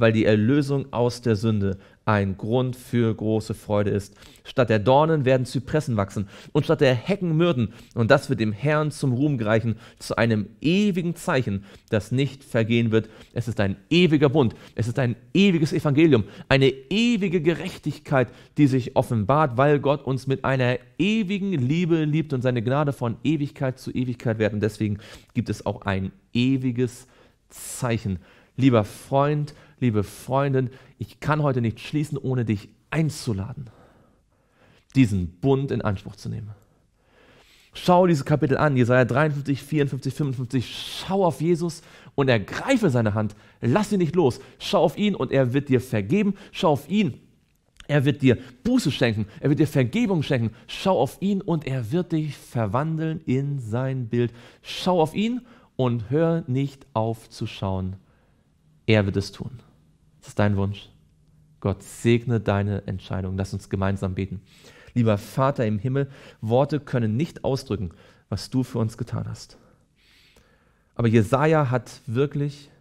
weil die Erlösung aus der Sünde ein Grund für große Freude ist. Statt der Dornen werden Zypressen wachsen und statt der Hecken Myrten. Und das wird dem Herrn zum Ruhm gereichen, zu einem ewigen Zeichen, das nicht vergehen wird. Es ist ein ewiger Bund, es ist ein ewiges Evangelium, eine ewige Gerechtigkeit, die sich offenbart, weil Gott uns mit einer ewigen Liebe liebt und seine Gnade von Ewigkeit zu Ewigkeit währt. Und deswegen gibt es auch ein ewiges Zeichen. Lieber Freund, liebe Freundin, ich kann heute nicht schließen, ohne dich einzuladen, diesen Bund in Anspruch zu nehmen. Schau dieses Kapitel an, Jesaja 53, 54, 55. Schau auf Jesus und ergreife seine Hand. Lass sie nicht los. Schau auf ihn und er wird dir vergeben. Schau auf ihn. Er wird dir Buße schenken. Er wird dir Vergebung schenken. Schau auf ihn und er wird dich verwandeln in sein Bild. Schau auf ihn und hör nicht auf zu schauen. Er wird es tun. Das ist dein Wunsch. Gott segne deine Entscheidung. Lass uns gemeinsam beten. Lieber Vater im Himmel, Worte können nicht ausdrücken, was du für uns getan hast. Aber Jesaja hat wirklich,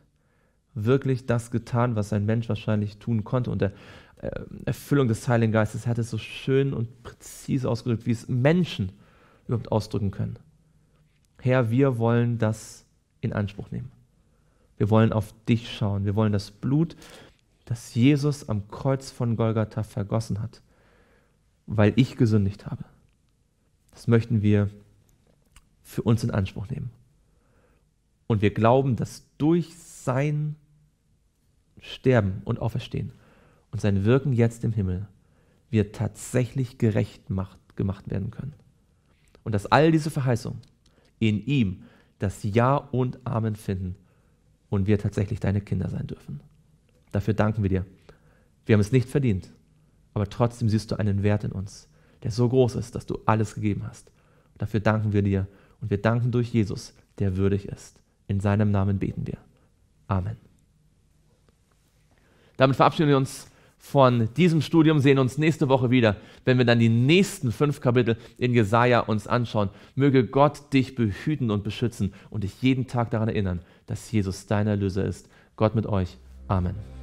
wirklich das getan, was ein Mensch wahrscheinlich tun konnte. Und der äh, Erfüllung des Heiligen Geistes hat es so schön und präzise ausgedrückt, wie es Menschen überhaupt ausdrücken können. Herr, wir wollen das in Anspruch nehmen. Wir wollen auf dich schauen. Wir wollen das Blut das Jesus am Kreuz von Golgatha vergossen hat, weil ich gesündigt habe. Das möchten wir für uns in Anspruch nehmen. Und wir glauben, dass durch sein Sterben und Auferstehen und sein Wirken jetzt im Himmel wir tatsächlich gerecht macht, gemacht werden können. Und dass all diese Verheißungen in ihm das Ja und Amen finden und wir tatsächlich deine Kinder sein dürfen. Dafür danken wir dir. Wir haben es nicht verdient, aber trotzdem siehst du einen Wert in uns, der so groß ist, dass du alles gegeben hast. Dafür danken wir dir und wir danken durch Jesus, der würdig ist. In seinem Namen beten wir. Amen. Damit verabschieden wir uns von diesem Studium, sehen uns nächste Woche wieder, wenn wir dann die nächsten fünf Kapitel in Jesaja uns anschauen. Möge Gott dich behüten und beschützen und dich jeden Tag daran erinnern, dass Jesus dein Erlöser ist. Gott mit euch. Amen.